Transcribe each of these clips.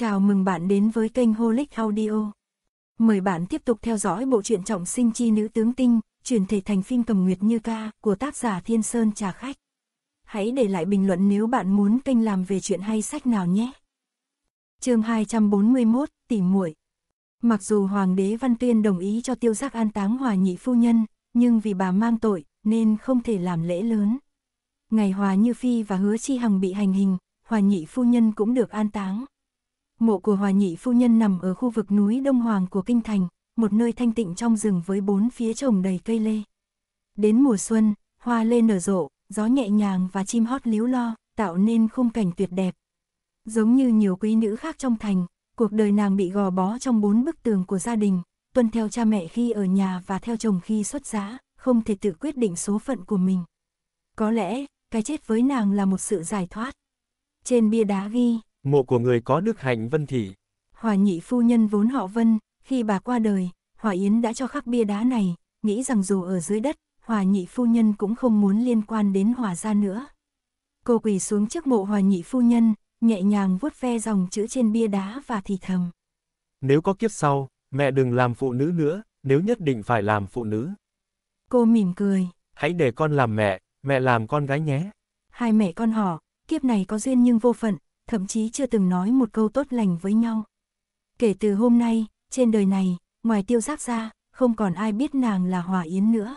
Chào mừng bạn đến với kênh Holic Audio. Mời bạn tiếp tục theo dõi bộ truyện trọng sinh chi nữ tướng tinh, chuyển thể thành phim cầm nguyệt như ca của tác giả Thiên Sơn Trà Khách. Hãy để lại bình luận nếu bạn muốn kênh làm về chuyện hay sách nào nhé. chương 241, tỉ muội Mặc dù Hoàng đế Văn Tuyên đồng ý cho tiêu giác an táng hòa nhị phu nhân, nhưng vì bà mang tội, nên không thể làm lễ lớn. Ngày Hòa Như Phi và Hứa Chi Hằng bị hành hình, Hòa nhị phu nhân cũng được an táng, Mộ của Hòa Nhị Phu Nhân nằm ở khu vực núi Đông Hoàng của Kinh Thành, một nơi thanh tịnh trong rừng với bốn phía trồng đầy cây lê. Đến mùa xuân, hoa lê nở rộ, gió nhẹ nhàng và chim hót líu lo, tạo nên khung cảnh tuyệt đẹp. Giống như nhiều quý nữ khác trong thành, cuộc đời nàng bị gò bó trong bốn bức tường của gia đình, tuân theo cha mẹ khi ở nhà và theo chồng khi xuất giá, không thể tự quyết định số phận của mình. Có lẽ, cái chết với nàng là một sự giải thoát. Trên bia đá ghi, Mộ của người có đức hạnh Vân Thị. Hòa nhị phu nhân vốn họ Vân, khi bà qua đời, Hòa Yến đã cho khắc bia đá này, nghĩ rằng dù ở dưới đất, Hòa nhị phu nhân cũng không muốn liên quan đến Hòa gia nữa. Cô quỳ xuống trước mộ Hòa nhị phu nhân, nhẹ nhàng vuốt ve dòng chữ trên bia đá và thì thầm. Nếu có kiếp sau, mẹ đừng làm phụ nữ nữa, nếu nhất định phải làm phụ nữ. Cô mỉm cười. Hãy để con làm mẹ, mẹ làm con gái nhé. Hai mẹ con họ, kiếp này có duyên nhưng vô phận, thậm chí chưa từng nói một câu tốt lành với nhau. Kể từ hôm nay, trên đời này, ngoài tiêu giác ra, không còn ai biết nàng là Hòa Yến nữa.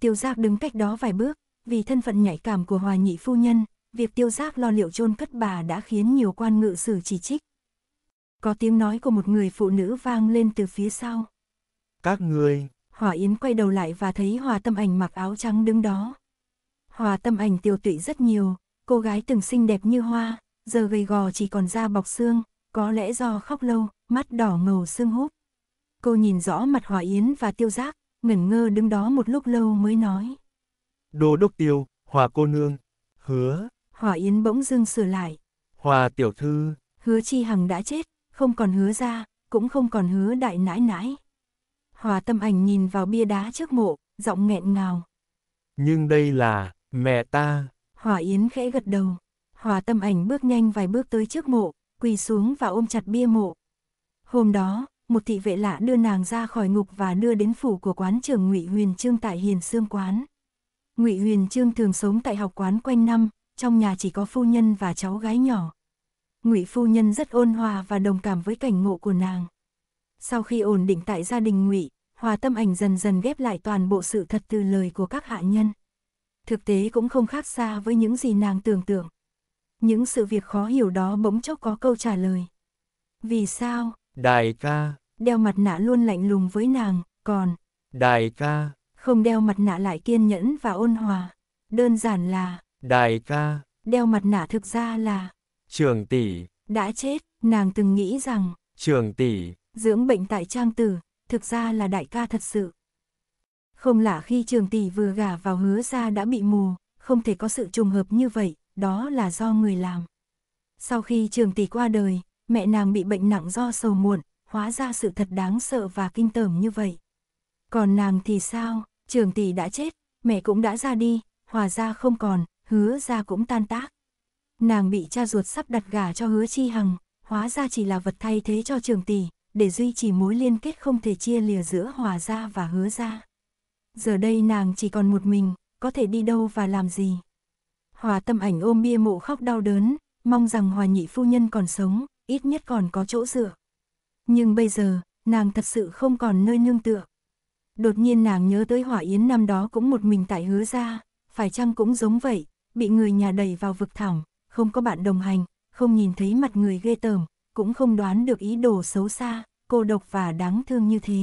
Tiêu giác đứng cách đó vài bước, vì thân phận nhạy cảm của Hòa Nhị Phu Nhân, việc tiêu giác lo liệu chôn cất bà đã khiến nhiều quan ngự sử chỉ trích. Có tiếng nói của một người phụ nữ vang lên từ phía sau. Các người... Hòa Yến quay đầu lại và thấy Hòa Tâm Ảnh mặc áo trắng đứng đó. Hòa Tâm Ảnh tiêu tụy rất nhiều, cô gái từng xinh đẹp như hoa, giờ gầy gò chỉ còn da bọc xương, có lẽ do khóc lâu, mắt đỏ ngầu xương húp. Cô nhìn rõ mặt Hòa Yến và Tiêu Giác, ngẩn ngơ đứng đó một lúc lâu mới nói. Đô đốc tiêu, Hòa cô nương, hứa. Hòa Yến bỗng dưng sửa lại. Hòa tiểu thư. Hứa Chi Hằng đã chết, không còn hứa ra, cũng không còn hứa đại nãi nãi. Hòa tâm ảnh nhìn vào bia đá trước mộ, giọng nghẹn ngào. Nhưng đây là, mẹ ta. Hòa Yến khẽ gật đầu. Hòa tâm ảnh bước nhanh vài bước tới trước mộ, quỳ xuống và ôm chặt bia mộ. Hôm đó, một thị vệ lạ đưa nàng ra khỏi ngục và đưa đến phủ của quán trưởng Ngụy Huyền Trương tại Hiền Sương quán. Ngụy Huyền Trương thường sống tại học quán quanh năm, trong nhà chỉ có phu nhân và cháu gái nhỏ. Ngụy phu nhân rất ôn hòa và đồng cảm với cảnh ngộ của nàng. Sau khi ổn định tại gia đình Ngụy, Hòa Tâm Ảnh dần dần ghép lại toàn bộ sự thật từ lời của các hạ nhân. Thực tế cũng không khác xa với những gì nàng tưởng tượng những sự việc khó hiểu đó bỗng chốc có câu trả lời. Vì sao? Đại ca. Đeo mặt nạ luôn lạnh lùng với nàng, còn... Đại ca. Không đeo mặt nạ lại kiên nhẫn và ôn hòa. Đơn giản là... Đại ca. Đeo mặt nạ thực ra là... Trường tỷ. Đã chết, nàng từng nghĩ rằng... Trường tỷ. Dưỡng bệnh tại trang tử, thực ra là đại ca thật sự. Không lạ khi trường tỷ vừa gả vào hứa ra đã bị mù, không thể có sự trùng hợp như vậy, đó là do người làm. Sau khi trường tỷ qua đời, mẹ nàng bị bệnh nặng do sầu muộn, hóa ra sự thật đáng sợ và kinh tởm như vậy. Còn nàng thì sao, trường tỷ đã chết, mẹ cũng đã ra đi, hòa ra không còn, hứa ra cũng tan tác. Nàng bị cha ruột sắp đặt gả cho hứa chi hằng, hóa ra chỉ là vật thay thế cho trường tỷ, để duy trì mối liên kết không thể chia lìa giữa hòa ra và hứa ra. Giờ đây nàng chỉ còn một mình, có thể đi đâu và làm gì. Hòa tâm ảnh ôm bia mộ khóc đau đớn, mong rằng hòa nhị phu nhân còn sống, ít nhất còn có chỗ dựa. Nhưng bây giờ, nàng thật sự không còn nơi nương tựa. Đột nhiên nàng nhớ tới hỏa yến năm đó cũng một mình tại hứa ra, phải chăng cũng giống vậy, bị người nhà đẩy vào vực thẳm, không có bạn đồng hành, không nhìn thấy mặt người ghê tởm, cũng không đoán được ý đồ xấu xa, cô độc và đáng thương như thế.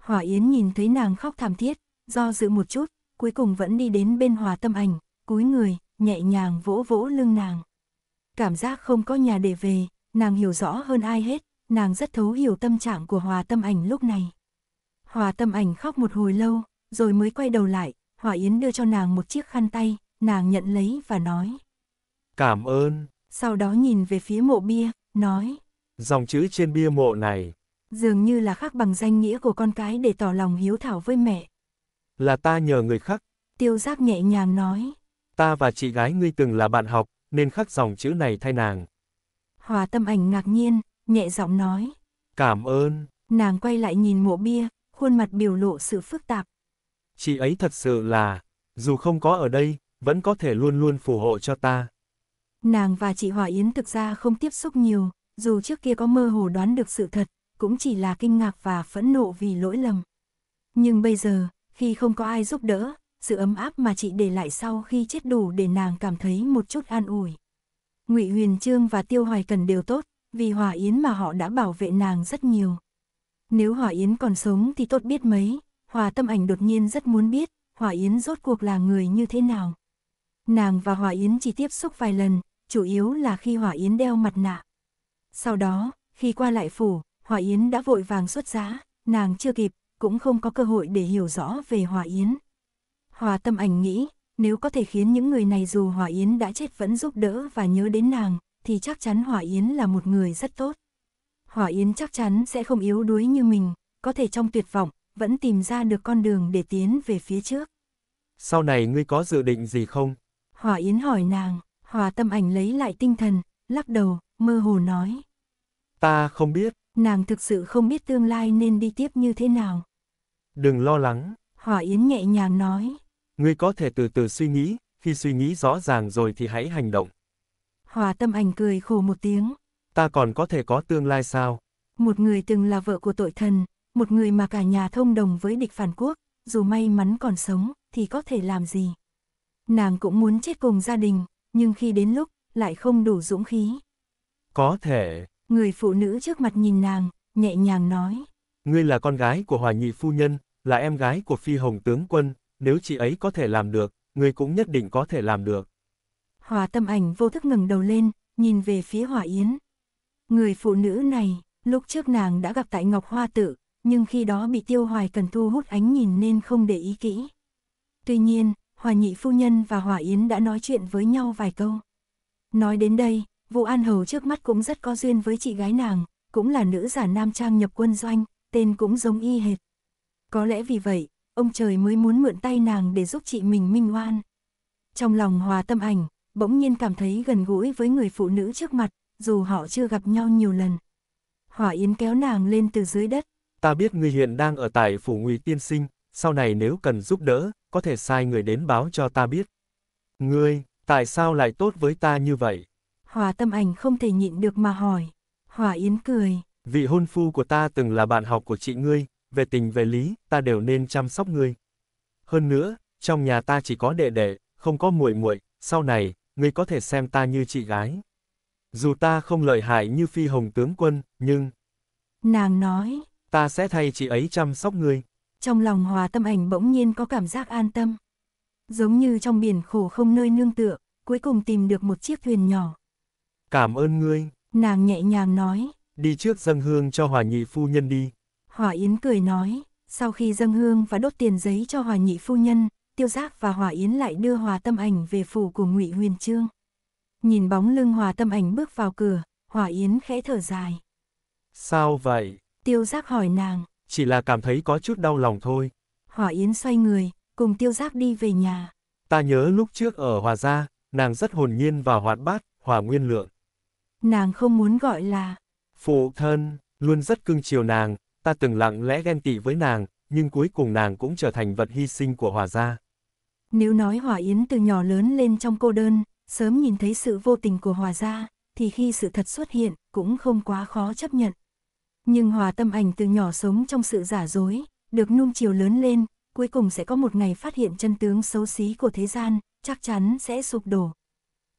Hỏa Yến nhìn thấy nàng khóc thảm thiết, do dự một chút, cuối cùng vẫn đi đến bên Hòa Tâm Ảnh, cúi người, nhẹ nhàng vỗ vỗ lưng nàng. Cảm giác không có nhà để về, nàng hiểu rõ hơn ai hết, nàng rất thấu hiểu tâm trạng của hòa tâm ảnh lúc này. Hòa tâm ảnh khóc một hồi lâu, rồi mới quay đầu lại, Hòa Yến đưa cho nàng một chiếc khăn tay, nàng nhận lấy và nói. Cảm ơn. Sau đó nhìn về phía mộ bia, nói. Dòng chữ trên bia mộ này. Dường như là khắc bằng danh nghĩa của con cái để tỏ lòng hiếu thảo với mẹ. Là ta nhờ người khắc. Tiêu giác nhẹ nhàng nói ta và chị gái ngươi từng là bạn học, nên khắc dòng chữ này thay nàng. Hòa tâm ảnh ngạc nhiên, nhẹ giọng nói. Cảm ơn. Nàng quay lại nhìn mộ bia, khuôn mặt biểu lộ sự phức tạp. Chị ấy thật sự là, dù không có ở đây, vẫn có thể luôn luôn phù hộ cho ta. Nàng và chị Hòa Yến thực ra không tiếp xúc nhiều, dù trước kia có mơ hồ đoán được sự thật, cũng chỉ là kinh ngạc và phẫn nộ vì lỗi lầm. Nhưng bây giờ, khi không có ai giúp đỡ, sự ấm áp mà chị để lại sau khi chết đủ để nàng cảm thấy một chút an ủi. Ngụy Huyền Trương và Tiêu Hoài Cần đều tốt, vì Hòa Yến mà họ đã bảo vệ nàng rất nhiều. Nếu Hòa Yến còn sống thì tốt biết mấy, Hòa Tâm Ảnh đột nhiên rất muốn biết, Hòa Yến rốt cuộc là người như thế nào. Nàng và Hòa Yến chỉ tiếp xúc vài lần, chủ yếu là khi Hòa Yến đeo mặt nạ. Sau đó, khi qua lại phủ, Hòa Yến đã vội vàng xuất giá, nàng chưa kịp, cũng không có cơ hội để hiểu rõ về Hòa Yến, Hòa tâm ảnh nghĩ, nếu có thể khiến những người này dù Hòa Yến đã chết vẫn giúp đỡ và nhớ đến nàng, thì chắc chắn Hòa Yến là một người rất tốt. Hòa Yến chắc chắn sẽ không yếu đuối như mình, có thể trong tuyệt vọng, vẫn tìm ra được con đường để tiến về phía trước. Sau này ngươi có dự định gì không? Hòa Yến hỏi nàng, Hòa tâm ảnh lấy lại tinh thần, lắc đầu, mơ hồ nói. Ta không biết. Nàng thực sự không biết tương lai nên đi tiếp như thế nào. Đừng lo lắng. Hòa Yến nhẹ nhàng nói. Ngươi có thể từ từ suy nghĩ, khi suy nghĩ rõ ràng rồi thì hãy hành động. Hòa tâm ảnh cười khổ một tiếng. Ta còn có thể có tương lai sao? Một người từng là vợ của tội thần, một người mà cả nhà thông đồng với địch phản quốc, dù may mắn còn sống, thì có thể làm gì? Nàng cũng muốn chết cùng gia đình, nhưng khi đến lúc, lại không đủ dũng khí. Có thể. Người phụ nữ trước mặt nhìn nàng, nhẹ nhàng nói. Ngươi là con gái của Hòa Nhị Phu Nhân, là em gái của Phi Hồng Tướng Quân, nếu chị ấy có thể làm được, người cũng nhất định có thể làm được. Hòa tâm ảnh vô thức ngừng đầu lên, nhìn về phía Hòa Yến. Người phụ nữ này, lúc trước nàng đã gặp tại Ngọc Hoa Tự, nhưng khi đó bị tiêu hoài cần thu hút ánh nhìn nên không để ý kỹ. Tuy nhiên, Hòa Nhị Phu Nhân và Hòa Yến đã nói chuyện với nhau vài câu. Nói đến đây, Vũ An Hầu trước mắt cũng rất có duyên với chị gái nàng, cũng là nữ giả nam trang nhập quân doanh, tên cũng giống y hệt. Có lẽ vì vậy, ông trời mới muốn mượn tay nàng để giúp chị mình minh oan. Trong lòng hòa tâm ảnh, bỗng nhiên cảm thấy gần gũi với người phụ nữ trước mặt, dù họ chưa gặp nhau nhiều lần. Hỏa Yến kéo nàng lên từ dưới đất. Ta biết người hiện đang ở tại phủ ngụy tiên sinh, sau này nếu cần giúp đỡ, có thể sai người đến báo cho ta biết. Ngươi, tại sao lại tốt với ta như vậy? Hòa tâm ảnh không thể nhịn được mà hỏi. Hòa Yến cười. Vị hôn phu của ta từng là bạn học của chị ngươi, về tình về lý, ta đều nên chăm sóc ngươi. Hơn nữa, trong nhà ta chỉ có đệ đệ, không có muội muội, sau này, ngươi có thể xem ta như chị gái. Dù ta không lợi hại như phi hồng tướng quân, nhưng... Nàng nói, ta sẽ thay chị ấy chăm sóc ngươi. Trong lòng hòa tâm ảnh bỗng nhiên có cảm giác an tâm. Giống như trong biển khổ không nơi nương tựa, cuối cùng tìm được một chiếc thuyền nhỏ. Cảm ơn ngươi. Nàng nhẹ nhàng nói. Đi trước dâng hương cho hòa nhị phu nhân đi. Hòa Yến cười nói, sau khi dâng hương và đốt tiền giấy cho Hòa Nhị Phu Nhân, Tiêu Giác và Hòa Yến lại đưa Hòa Tâm Ảnh về phủ của ngụy Huyền Trương. Nhìn bóng lưng Hòa Tâm Ảnh bước vào cửa, Hòa Yến khẽ thở dài. Sao vậy? Tiêu Giác hỏi nàng. Chỉ là cảm thấy có chút đau lòng thôi. Hòa Yến xoay người, cùng Tiêu Giác đi về nhà. Ta nhớ lúc trước ở Hòa Gia, nàng rất hồn nhiên và hoạt bát, hòa nguyên lượng. Nàng không muốn gọi là phụ thân, luôn rất cưng chiều nàng, ta từng lặng lẽ ghen tị với nàng, nhưng cuối cùng nàng cũng trở thành vật hy sinh của Hòa gia. Nếu nói Hòa Yến từ nhỏ lớn lên trong cô đơn, sớm nhìn thấy sự vô tình của Hòa gia, thì khi sự thật xuất hiện, cũng không quá khó chấp nhận. Nhưng Hòa Tâm Ảnh từ nhỏ sống trong sự giả dối, được nuông chiều lớn lên, cuối cùng sẽ có một ngày phát hiện chân tướng xấu xí của thế gian, chắc chắn sẽ sụp đổ.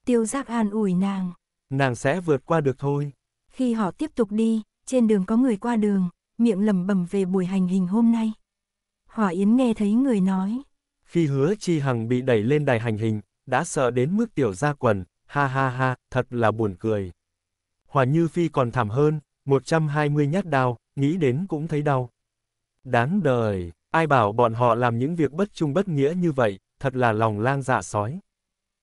Tiêu Giác an ủi nàng. Nàng sẽ vượt qua được thôi. Khi họ tiếp tục đi, trên đường có người qua đường, miệng lẩm bẩm về buổi hành hình hôm nay. Hỏa Yến nghe thấy người nói. Khi hứa Chi Hằng bị đẩy lên đài hành hình, đã sợ đến mức tiểu ra quần, ha ha ha, thật là buồn cười. Hỏa Như Phi còn thảm hơn, 120 nhát đao, nghĩ đến cũng thấy đau. Đáng đời, ai bảo bọn họ làm những việc bất trung bất nghĩa như vậy, thật là lòng lang dạ sói.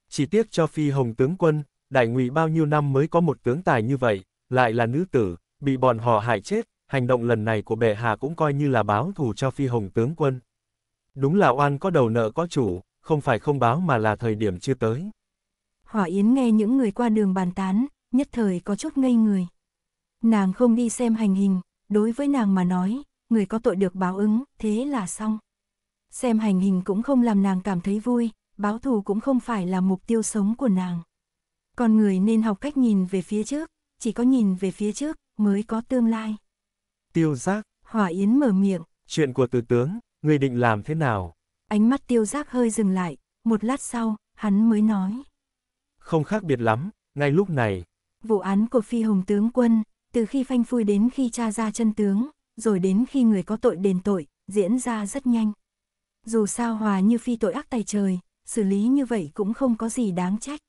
Chỉ tiếc cho Phi Hồng tướng quân, đại ngụy bao nhiêu năm mới có một tướng tài như vậy, lại là nữ tử, bị bọn họ hại chết, hành động lần này của bệ hạ cũng coi như là báo thù cho phi hồng tướng quân. Đúng là oan có đầu nợ có chủ, không phải không báo mà là thời điểm chưa tới. Hỏa Yến nghe những người qua đường bàn tán, nhất thời có chút ngây người. Nàng không đi xem hành hình, đối với nàng mà nói, người có tội được báo ứng, thế là xong. Xem hành hình cũng không làm nàng cảm thấy vui, báo thù cũng không phải là mục tiêu sống của nàng. Con người nên học cách nhìn về phía trước, chỉ có nhìn về phía trước mới có tương lai. Tiêu giác. Hòa Yến mở miệng. Chuyện của tử tướng, người định làm thế nào? Ánh mắt tiêu giác hơi dừng lại, một lát sau, hắn mới nói. Không khác biệt lắm, ngay lúc này. Vụ án của phi hồng tướng quân, từ khi phanh phui đến khi tra ra chân tướng, rồi đến khi người có tội đền tội, diễn ra rất nhanh. Dù sao hòa như phi tội ác tài trời, xử lý như vậy cũng không có gì đáng trách.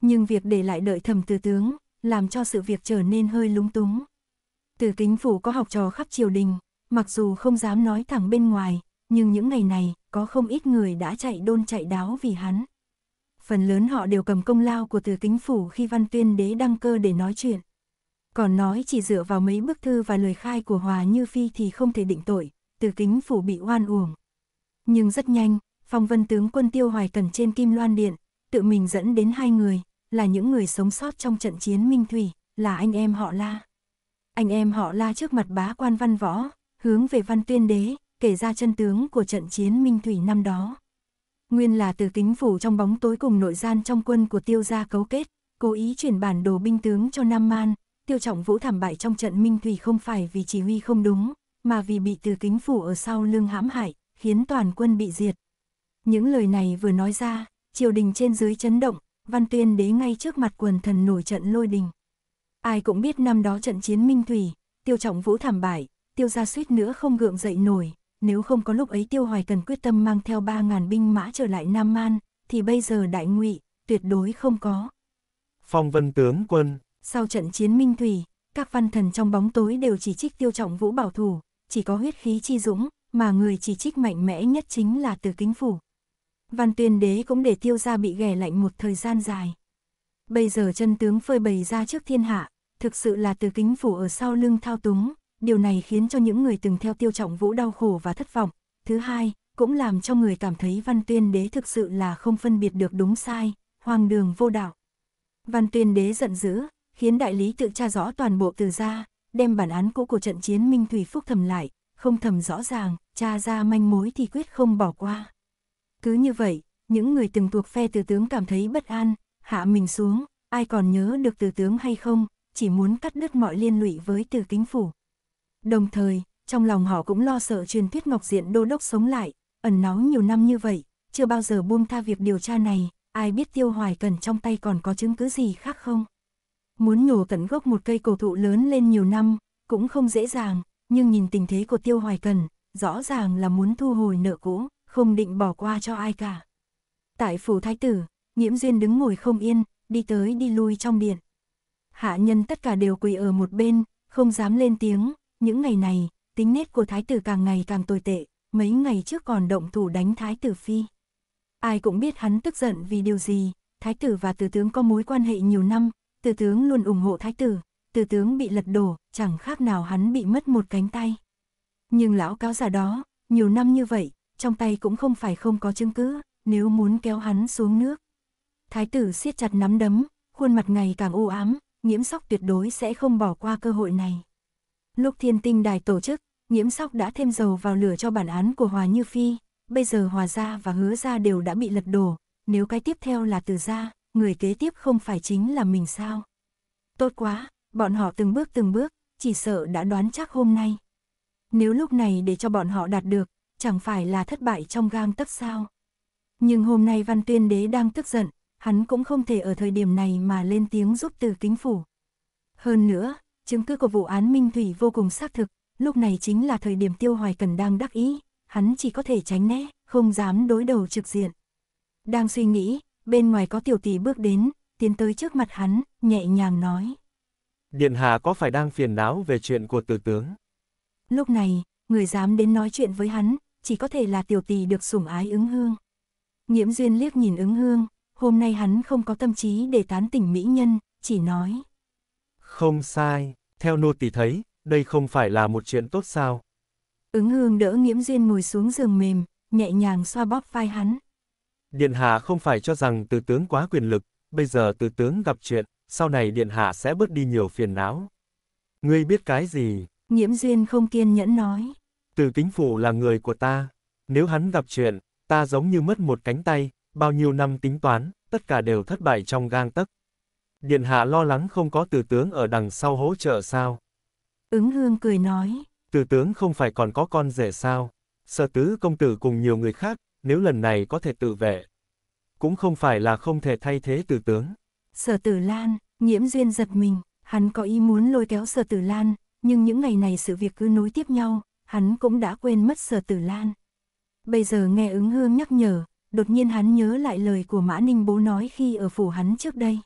Nhưng việc để lại đợi thầm tư tướng, làm cho sự việc trở nên hơi lúng túng. Từ kính phủ có học trò khắp triều đình, mặc dù không dám nói thẳng bên ngoài, nhưng những ngày này, có không ít người đã chạy đôn chạy đáo vì hắn. Phần lớn họ đều cầm công lao của từ kính phủ khi văn tuyên đế đăng cơ để nói chuyện. Còn nói chỉ dựa vào mấy bức thư và lời khai của Hòa Như Phi thì không thể định tội, từ kính phủ bị oan uổng. Nhưng rất nhanh, phong vân tướng quân Tiêu Hoài Cần trên Kim Loan Điện, tự mình dẫn đến hai người, là những người sống sót trong trận chiến Minh Thủy, là anh em họ La anh em họ la trước mặt bá quan văn võ, hướng về văn tuyên đế, kể ra chân tướng của trận chiến Minh Thủy năm đó. Nguyên là từ kính phủ trong bóng tối cùng nội gian trong quân của tiêu gia cấu kết, cố ý chuyển bản đồ binh tướng cho Nam Man, tiêu trọng vũ thảm bại trong trận Minh Thủy không phải vì chỉ huy không đúng, mà vì bị từ kính phủ ở sau lưng hãm hại, khiến toàn quân bị diệt. Những lời này vừa nói ra, triều đình trên dưới chấn động, văn tuyên đế ngay trước mặt quần thần nổi trận lôi đình. Ai cũng biết năm đó trận chiến Minh Thủy, tiêu trọng vũ thảm bại, tiêu gia suýt nữa không gượng dậy nổi, nếu không có lúc ấy tiêu hoài cần quyết tâm mang theo 3.000 binh mã trở lại Nam Man, thì bây giờ đại ngụy tuyệt đối không có. Phong vân tướng quân Sau trận chiến Minh Thủy, các văn thần trong bóng tối đều chỉ trích tiêu trọng vũ bảo thủ, chỉ có huyết khí chi dũng, mà người chỉ trích mạnh mẽ nhất chính là từ kính phủ. Văn tuyên đế cũng để tiêu gia bị ghẻ lạnh một thời gian dài. Bây giờ chân tướng phơi bày ra trước thiên hạ, thực sự là từ kính phủ ở sau lưng thao túng, điều này khiến cho những người từng theo tiêu trọng vũ đau khổ và thất vọng. Thứ hai, cũng làm cho người cảm thấy văn tuyên đế thực sự là không phân biệt được đúng sai, hoang đường vô đạo. Văn tuyên đế giận dữ, khiến đại lý tự tra rõ toàn bộ từ ra, đem bản án cũ của trận chiến Minh Thủy Phúc thầm lại, không thầm rõ ràng, tra ra manh mối thì quyết không bỏ qua. Cứ như vậy, những người từng thuộc phe từ tướng cảm thấy bất an, hạ mình xuống, ai còn nhớ được từ tướng hay không, chỉ muốn cắt đứt mọi liên lụy với từ kính phủ. Đồng thời, trong lòng họ cũng lo sợ truyền thuyết Ngọc Diện Đô Đốc sống lại, ẩn náu nhiều năm như vậy, chưa bao giờ buông tha việc điều tra này, ai biết Tiêu Hoài Cần trong tay còn có chứng cứ gì khác không? Muốn nhổ tận gốc một cây cổ thụ lớn lên nhiều năm, cũng không dễ dàng, nhưng nhìn tình thế của Tiêu Hoài Cần, rõ ràng là muốn thu hồi nợ cũ, không định bỏ qua cho ai cả. Tại phủ thái tử, Nghiễm Duyên đứng ngồi không yên, đi tới đi lui trong điện hạ nhân tất cả đều quỳ ở một bên, không dám lên tiếng, những ngày này, tính nết của thái tử càng ngày càng tồi tệ, mấy ngày trước còn động thủ đánh thái tử phi. Ai cũng biết hắn tức giận vì điều gì, thái tử và tứ tướng có mối quan hệ nhiều năm, tứ tướng luôn ủng hộ thái tử, tứ tướng bị lật đổ, chẳng khác nào hắn bị mất một cánh tay. Nhưng lão cáo già đó, nhiều năm như vậy, trong tay cũng không phải không có chứng cứ, nếu muốn kéo hắn xuống nước. Thái tử siết chặt nắm đấm, khuôn mặt ngày càng u ám, nhiễm sóc tuyệt đối sẽ không bỏ qua cơ hội này. Lúc thiên tinh đài tổ chức, nhiễm sóc đã thêm dầu vào lửa cho bản án của Hòa Như Phi, bây giờ Hòa Gia và Hứa Gia đều đã bị lật đổ, nếu cái tiếp theo là từ Gia, người kế tiếp không phải chính là mình sao. Tốt quá, bọn họ từng bước từng bước, chỉ sợ đã đoán chắc hôm nay. Nếu lúc này để cho bọn họ đạt được, chẳng phải là thất bại trong gang tấc sao. Nhưng hôm nay Văn Tuyên Đế đang tức giận, hắn cũng không thể ở thời điểm này mà lên tiếng giúp từ kính phủ. Hơn nữa, chứng cứ của vụ án Minh Thủy vô cùng xác thực, lúc này chính là thời điểm Tiêu Hoài Cần đang đắc ý, hắn chỉ có thể tránh né, không dám đối đầu trực diện. Đang suy nghĩ, bên ngoài có tiểu tỷ bước đến, tiến tới trước mặt hắn, nhẹ nhàng nói. Điện hạ có phải đang phiền não về chuyện của tử tướng? Lúc này, người dám đến nói chuyện với hắn, chỉ có thể là tiểu tỷ được sủng ái ứng hương. Nhiễm duyên liếc nhìn ứng hương, hôm nay hắn không có tâm trí để tán tỉnh mỹ nhân, chỉ nói. Không sai, theo nô tỳ thấy, đây không phải là một chuyện tốt sao. Ứng hương đỡ nghiễm duyên ngồi xuống giường mềm, nhẹ nhàng xoa bóp vai hắn. Điện hạ không phải cho rằng từ tướng quá quyền lực, bây giờ từ tướng gặp chuyện, sau này điện hạ sẽ bớt đi nhiều phiền não. Ngươi biết cái gì? Nghiễm duyên không kiên nhẫn nói. Từ kính phủ là người của ta. Nếu hắn gặp chuyện, ta giống như mất một cánh tay, bao nhiêu năm tính toán, tất cả đều thất bại trong gang tấc. Điện hạ lo lắng không có tử tướng ở đằng sau hỗ trợ sao? Ứng hương cười nói. Tử tướng không phải còn có con rể sao? Sở tứ công tử cùng nhiều người khác, nếu lần này có thể tự vệ. Cũng không phải là không thể thay thế tử tướng. Sở tử lan, nhiễm duyên giật mình, hắn có ý muốn lôi kéo sở tử lan, nhưng những ngày này sự việc cứ nối tiếp nhau, hắn cũng đã quên mất sở tử lan. Bây giờ nghe ứng hương nhắc nhở, đột nhiên hắn nhớ lại lời của Mã Ninh bố nói khi ở phủ hắn trước đây.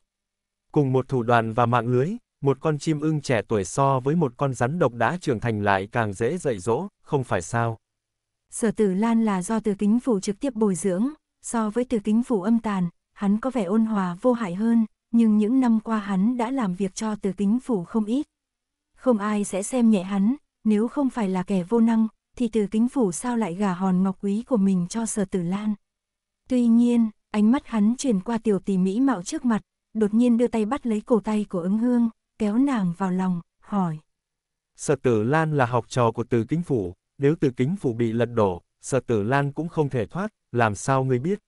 Cùng một thủ đoạn và mạng lưới, một con chim ưng trẻ tuổi so với một con rắn độc đã trưởng thành lại càng dễ dạy dỗ, không phải sao? Sở tử Lan là do từ kính phủ trực tiếp bồi dưỡng, so với từ kính phủ âm tàn, hắn có vẻ ôn hòa vô hại hơn, nhưng những năm qua hắn đã làm việc cho từ kính phủ không ít. Không ai sẽ xem nhẹ hắn, nếu không phải là kẻ vô năng, thì từ kính phủ sao lại gả hòn ngọc quý của mình cho sở tử Lan. Tuy nhiên, ánh mắt hắn chuyển qua tiểu tỷ mỹ mạo trước mặt, đột nhiên đưa tay bắt lấy cổ tay của ứng hương, kéo nàng vào lòng, hỏi. Sở tử Lan là học trò của từ kính phủ, nếu từ kính phủ bị lật đổ, sở tử Lan cũng không thể thoát, làm sao ngươi biết?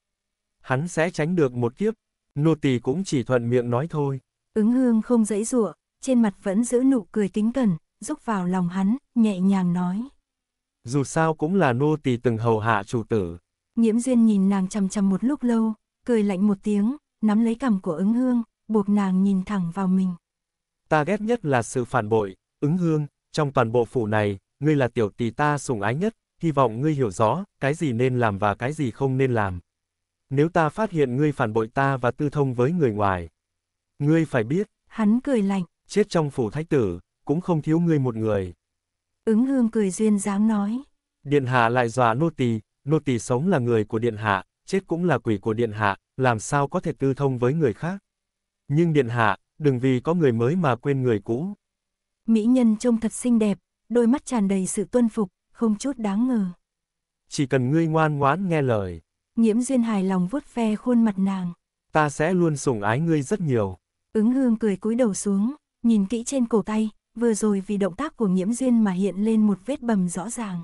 Hắn sẽ tránh được một kiếp, nô tỳ cũng chỉ thuận miệng nói thôi. Ứng hương không dãy dụa, trên mặt vẫn giữ nụ cười kính cẩn, rúc vào lòng hắn, nhẹ nhàng nói. Dù sao cũng là nô tỳ từng hầu hạ chủ tử, Nghiễm Duyên nhìn nàng chằm chằm một lúc lâu, cười lạnh một tiếng, nắm lấy cằm của ứng hương, buộc nàng nhìn thẳng vào mình. Ta ghét nhất là sự phản bội, ứng hương, trong toàn bộ phủ này, ngươi là tiểu tỷ ta sủng ái nhất, hy vọng ngươi hiểu rõ, cái gì nên làm và cái gì không nên làm. Nếu ta phát hiện ngươi phản bội ta và tư thông với người ngoài, ngươi phải biết. Hắn cười lạnh. Chết trong phủ thái tử, cũng không thiếu ngươi một người. Ứng hương cười duyên dáng nói. Điện hạ lại dọa nô tỳ, nô tỳ sống là người của điện hạ, chết cũng là quỷ của điện hạ, làm sao có thể tư thông với người khác. Nhưng điện hạ, đừng vì có người mới mà quên người cũ. Mỹ nhân trông thật xinh đẹp, đôi mắt tràn đầy sự tuân phục, không chút đáng ngờ. Chỉ cần ngươi ngoan ngoãn nghe lời. Nhiễm duyên hài lòng vuốt phe khuôn mặt nàng. Ta sẽ luôn sủng ái ngươi rất nhiều. Ứng hương cười cúi đầu xuống, nhìn kỹ trên cổ tay, vừa rồi vì động tác của nhiễm duyên mà hiện lên một vết bầm rõ ràng.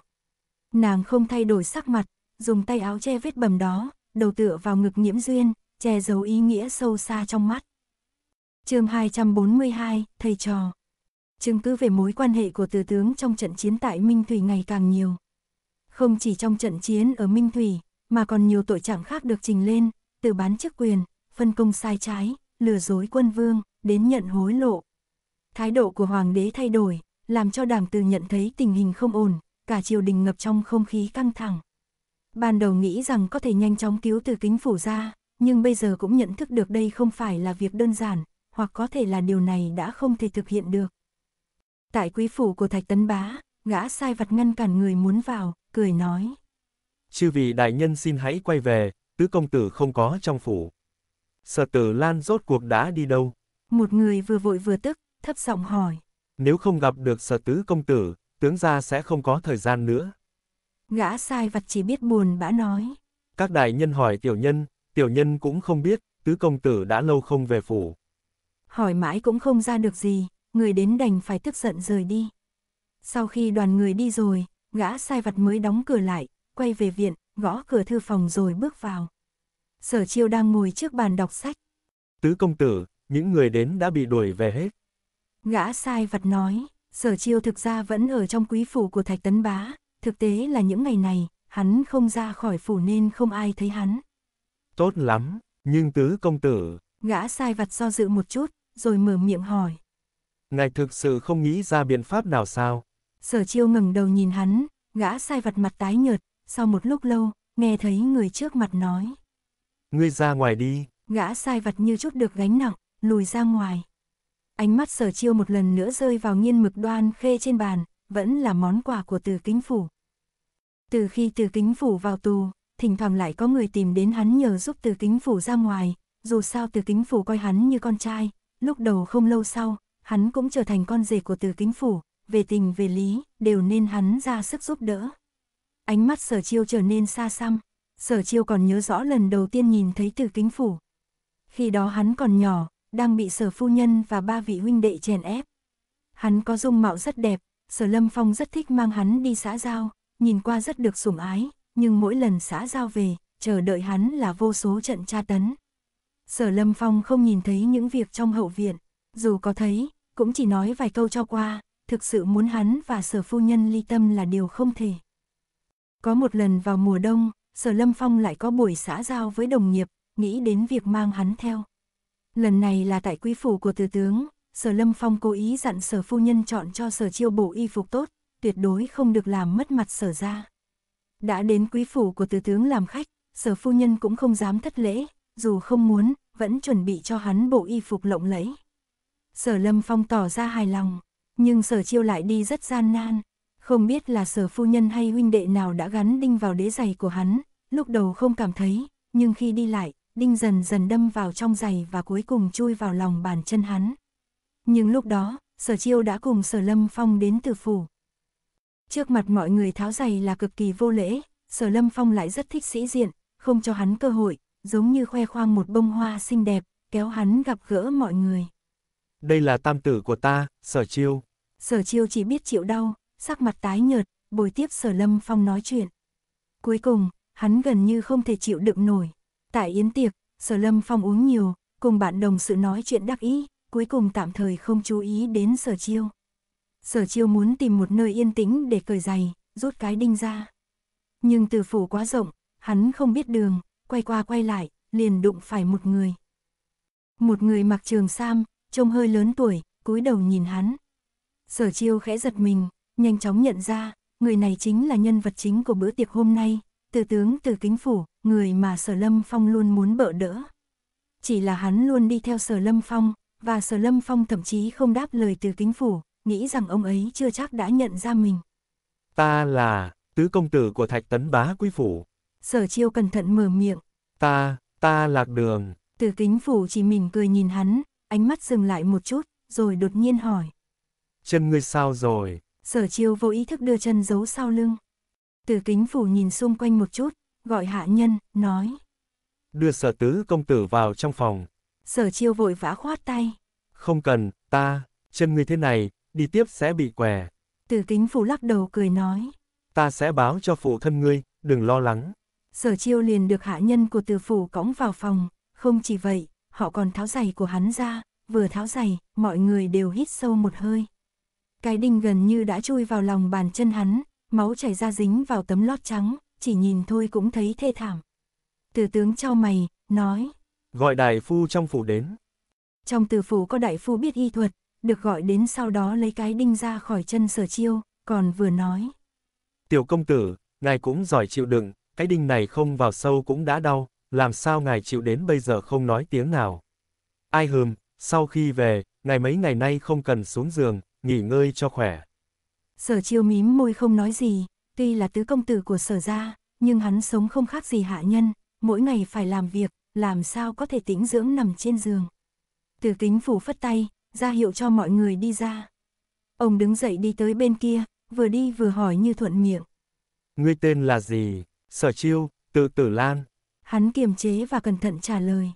Nàng không thay đổi sắc mặt, dùng tay áo che vết bầm đó, đầu tựa vào ngực nhiễm duyên, che giấu ý nghĩa sâu xa trong mắt. chương 242, thầy trò. Chứng cứ về mối quan hệ của từ tướng trong trận chiến tại Minh Thủy ngày càng nhiều. Không chỉ trong trận chiến ở Minh Thủy, mà còn nhiều tội trạng khác được trình lên, từ bán chức quyền, phân công sai trái, lừa dối quân vương, đến nhận hối lộ. Thái độ của hoàng đế thay đổi, làm cho đảng từ nhận thấy tình hình không ổn, cả triều đình ngập trong không khí căng thẳng. Ban đầu nghĩ rằng có thể nhanh chóng cứu từ kính phủ ra, nhưng bây giờ cũng nhận thức được đây không phải là việc đơn giản, hoặc có thể là điều này đã không thể thực hiện được. Tại quý phủ của Thạch Tấn Bá, gã sai vật ngăn cản người muốn vào, cười nói. Chư vị đại nhân xin hãy quay về, tứ công tử không có trong phủ. Sở tử Lan rốt cuộc đã đi đâu? Một người vừa vội vừa tức, thấp giọng hỏi. Nếu không gặp được sở tứ công tử, tướng gia sẽ không có thời gian nữa. Gã sai vặt chỉ biết buồn bã nói. Các đại nhân hỏi tiểu nhân, tiểu nhân cũng không biết, tứ công tử đã lâu không về phủ. Hỏi mãi cũng không ra được gì, người đến đành phải tức giận rời đi. Sau khi đoàn người đi rồi, gã sai vặt mới đóng cửa lại, quay về viện, gõ cửa thư phòng rồi bước vào. Sở chiêu đang ngồi trước bàn đọc sách. Tứ công tử, những người đến đã bị đuổi về hết. Gã sai vặt nói. Sở chiêu thực ra vẫn ở trong quý phủ của Thạch Tấn Bá, thực tế là những ngày này, hắn không ra khỏi phủ nên không ai thấy hắn. Tốt lắm, nhưng tứ công tử... Gã sai vặt do dự một chút, rồi mở miệng hỏi. Ngài thực sự không nghĩ ra biện pháp nào sao? Sở chiêu ngẩng đầu nhìn hắn, gã sai vặt mặt tái nhợt, sau một lúc lâu, nghe thấy người trước mặt nói. Ngươi ra ngoài đi. Gã sai vặt như chút được gánh nặng, lùi ra ngoài ánh mắt sở chiêu một lần nữa rơi vào nghiên mực đoan khê trên bàn, vẫn là món quà của từ kính phủ. Từ khi từ kính phủ vào tù, thỉnh thoảng lại có người tìm đến hắn nhờ giúp từ kính phủ ra ngoài, dù sao từ kính phủ coi hắn như con trai, lúc đầu không lâu sau, hắn cũng trở thành con rể của từ kính phủ, về tình về lý, đều nên hắn ra sức giúp đỡ. Ánh mắt sở chiêu trở nên xa xăm, sở chiêu còn nhớ rõ lần đầu tiên nhìn thấy từ kính phủ. Khi đó hắn còn nhỏ, đang bị sở phu nhân và ba vị huynh đệ chèn ép. Hắn có dung mạo rất đẹp, sở lâm phong rất thích mang hắn đi xã giao, nhìn qua rất được sủng ái, nhưng mỗi lần xã giao về, chờ đợi hắn là vô số trận tra tấn. Sở lâm phong không nhìn thấy những việc trong hậu viện, dù có thấy, cũng chỉ nói vài câu cho qua, thực sự muốn hắn và sở phu nhân ly tâm là điều không thể. Có một lần vào mùa đông, sở lâm phong lại có buổi xã giao với đồng nghiệp, nghĩ đến việc mang hắn theo. Lần này là tại quý phủ của Từ Tướng, Sở Lâm Phong cố ý dặn Sở Phu Nhân chọn cho Sở Chiêu bộ y phục tốt, tuyệt đối không được làm mất mặt Sở ra. Đã đến quý phủ của Từ Tướng làm khách, Sở Phu Nhân cũng không dám thất lễ, dù không muốn, vẫn chuẩn bị cho hắn bộ y phục lộng lẫy. Sở Lâm Phong tỏ ra hài lòng, nhưng Sở Chiêu lại đi rất gian nan. Không biết là Sở Phu Nhân hay huynh đệ nào đã gắn đinh vào đế giày của hắn, lúc đầu không cảm thấy, nhưng khi đi lại, đinh dần dần đâm vào trong giày và cuối cùng chui vào lòng bàn chân hắn. Nhưng lúc đó, sở chiêu đã cùng sở lâm phong đến từ phủ. Trước mặt mọi người tháo giày là cực kỳ vô lễ, sở lâm phong lại rất thích sĩ diện, không cho hắn cơ hội, giống như khoe khoang một bông hoa xinh đẹp, kéo hắn gặp gỡ mọi người. Đây là tam tử của ta, sở chiêu. Sở chiêu chỉ biết chịu đau, sắc mặt tái nhợt, bồi tiếp sở lâm phong nói chuyện. Cuối cùng, hắn gần như không thể chịu đựng nổi, Tại yến tiệc, Sở Lâm Phong uống nhiều, cùng bạn đồng sự nói chuyện đắc ý, cuối cùng tạm thời không chú ý đến Sở Chiêu. Sở Chiêu muốn tìm một nơi yên tĩnh để cởi giày, rút cái đinh ra. Nhưng từ phủ quá rộng, hắn không biết đường, quay qua quay lại, liền đụng phải một người. Một người mặc trường sam, trông hơi lớn tuổi, cúi đầu nhìn hắn. Sở Chiêu khẽ giật mình, nhanh chóng nhận ra, người này chính là nhân vật chính của bữa tiệc hôm nay, từ tướng từ kính phủ, người mà Sở Lâm Phong luôn muốn bợ đỡ. Chỉ là hắn luôn đi theo Sở Lâm Phong, và Sở Lâm Phong thậm chí không đáp lời từ kính phủ, nghĩ rằng ông ấy chưa chắc đã nhận ra mình. Ta là, tứ công tử của Thạch Tấn Bá Quý Phủ. Sở Chiêu cẩn thận mở miệng. Ta, ta lạc đường. Từ kính phủ chỉ mỉm cười nhìn hắn, ánh mắt dừng lại một chút, rồi đột nhiên hỏi. Chân ngươi sao rồi? Sở Chiêu vô ý thức đưa chân giấu sau lưng. Từ kính phủ nhìn xung quanh một chút, gọi hạ nhân, nói. Đưa sở tứ công tử vào trong phòng. Sở chiêu vội vã khoát tay. Không cần, ta, chân người thế này, đi tiếp sẽ bị què. Từ kính phủ lắc đầu cười nói. Ta sẽ báo cho phụ thân ngươi, đừng lo lắng. Sở chiêu liền được hạ nhân của từ phủ cõng vào phòng, không chỉ vậy, họ còn tháo giày của hắn ra, vừa tháo giày, mọi người đều hít sâu một hơi. Cái đinh gần như đã chui vào lòng bàn chân hắn, máu chảy ra dính vào tấm lót trắng, chỉ nhìn thôi cũng thấy thê thảm. Từ tướng cho mày, nói. Gọi đại phu trong phủ đến. Trong từ phủ có đại phu biết y thuật, được gọi đến sau đó lấy cái đinh ra khỏi chân sở chiêu, còn vừa nói. Tiểu công tử, ngài cũng giỏi chịu đựng, cái đinh này không vào sâu cũng đã đau, làm sao ngài chịu đến bây giờ không nói tiếng nào. Ai hừm, sau khi về, ngài mấy ngày nay không cần xuống giường, nghỉ ngơi cho khỏe. Sở chiêu mím môi không nói gì, tuy là tứ công tử của sở gia, nhưng hắn sống không khác gì hạ nhân, mỗi ngày phải làm việc, làm sao có thể tĩnh dưỡng nằm trên giường. Từ kính phủ phất tay, ra hiệu cho mọi người đi ra. Ông đứng dậy đi tới bên kia, vừa đi vừa hỏi như thuận miệng. Ngươi tên là gì? Sở chiêu, tự tử lan. Hắn kiềm chế và cẩn thận trả lời.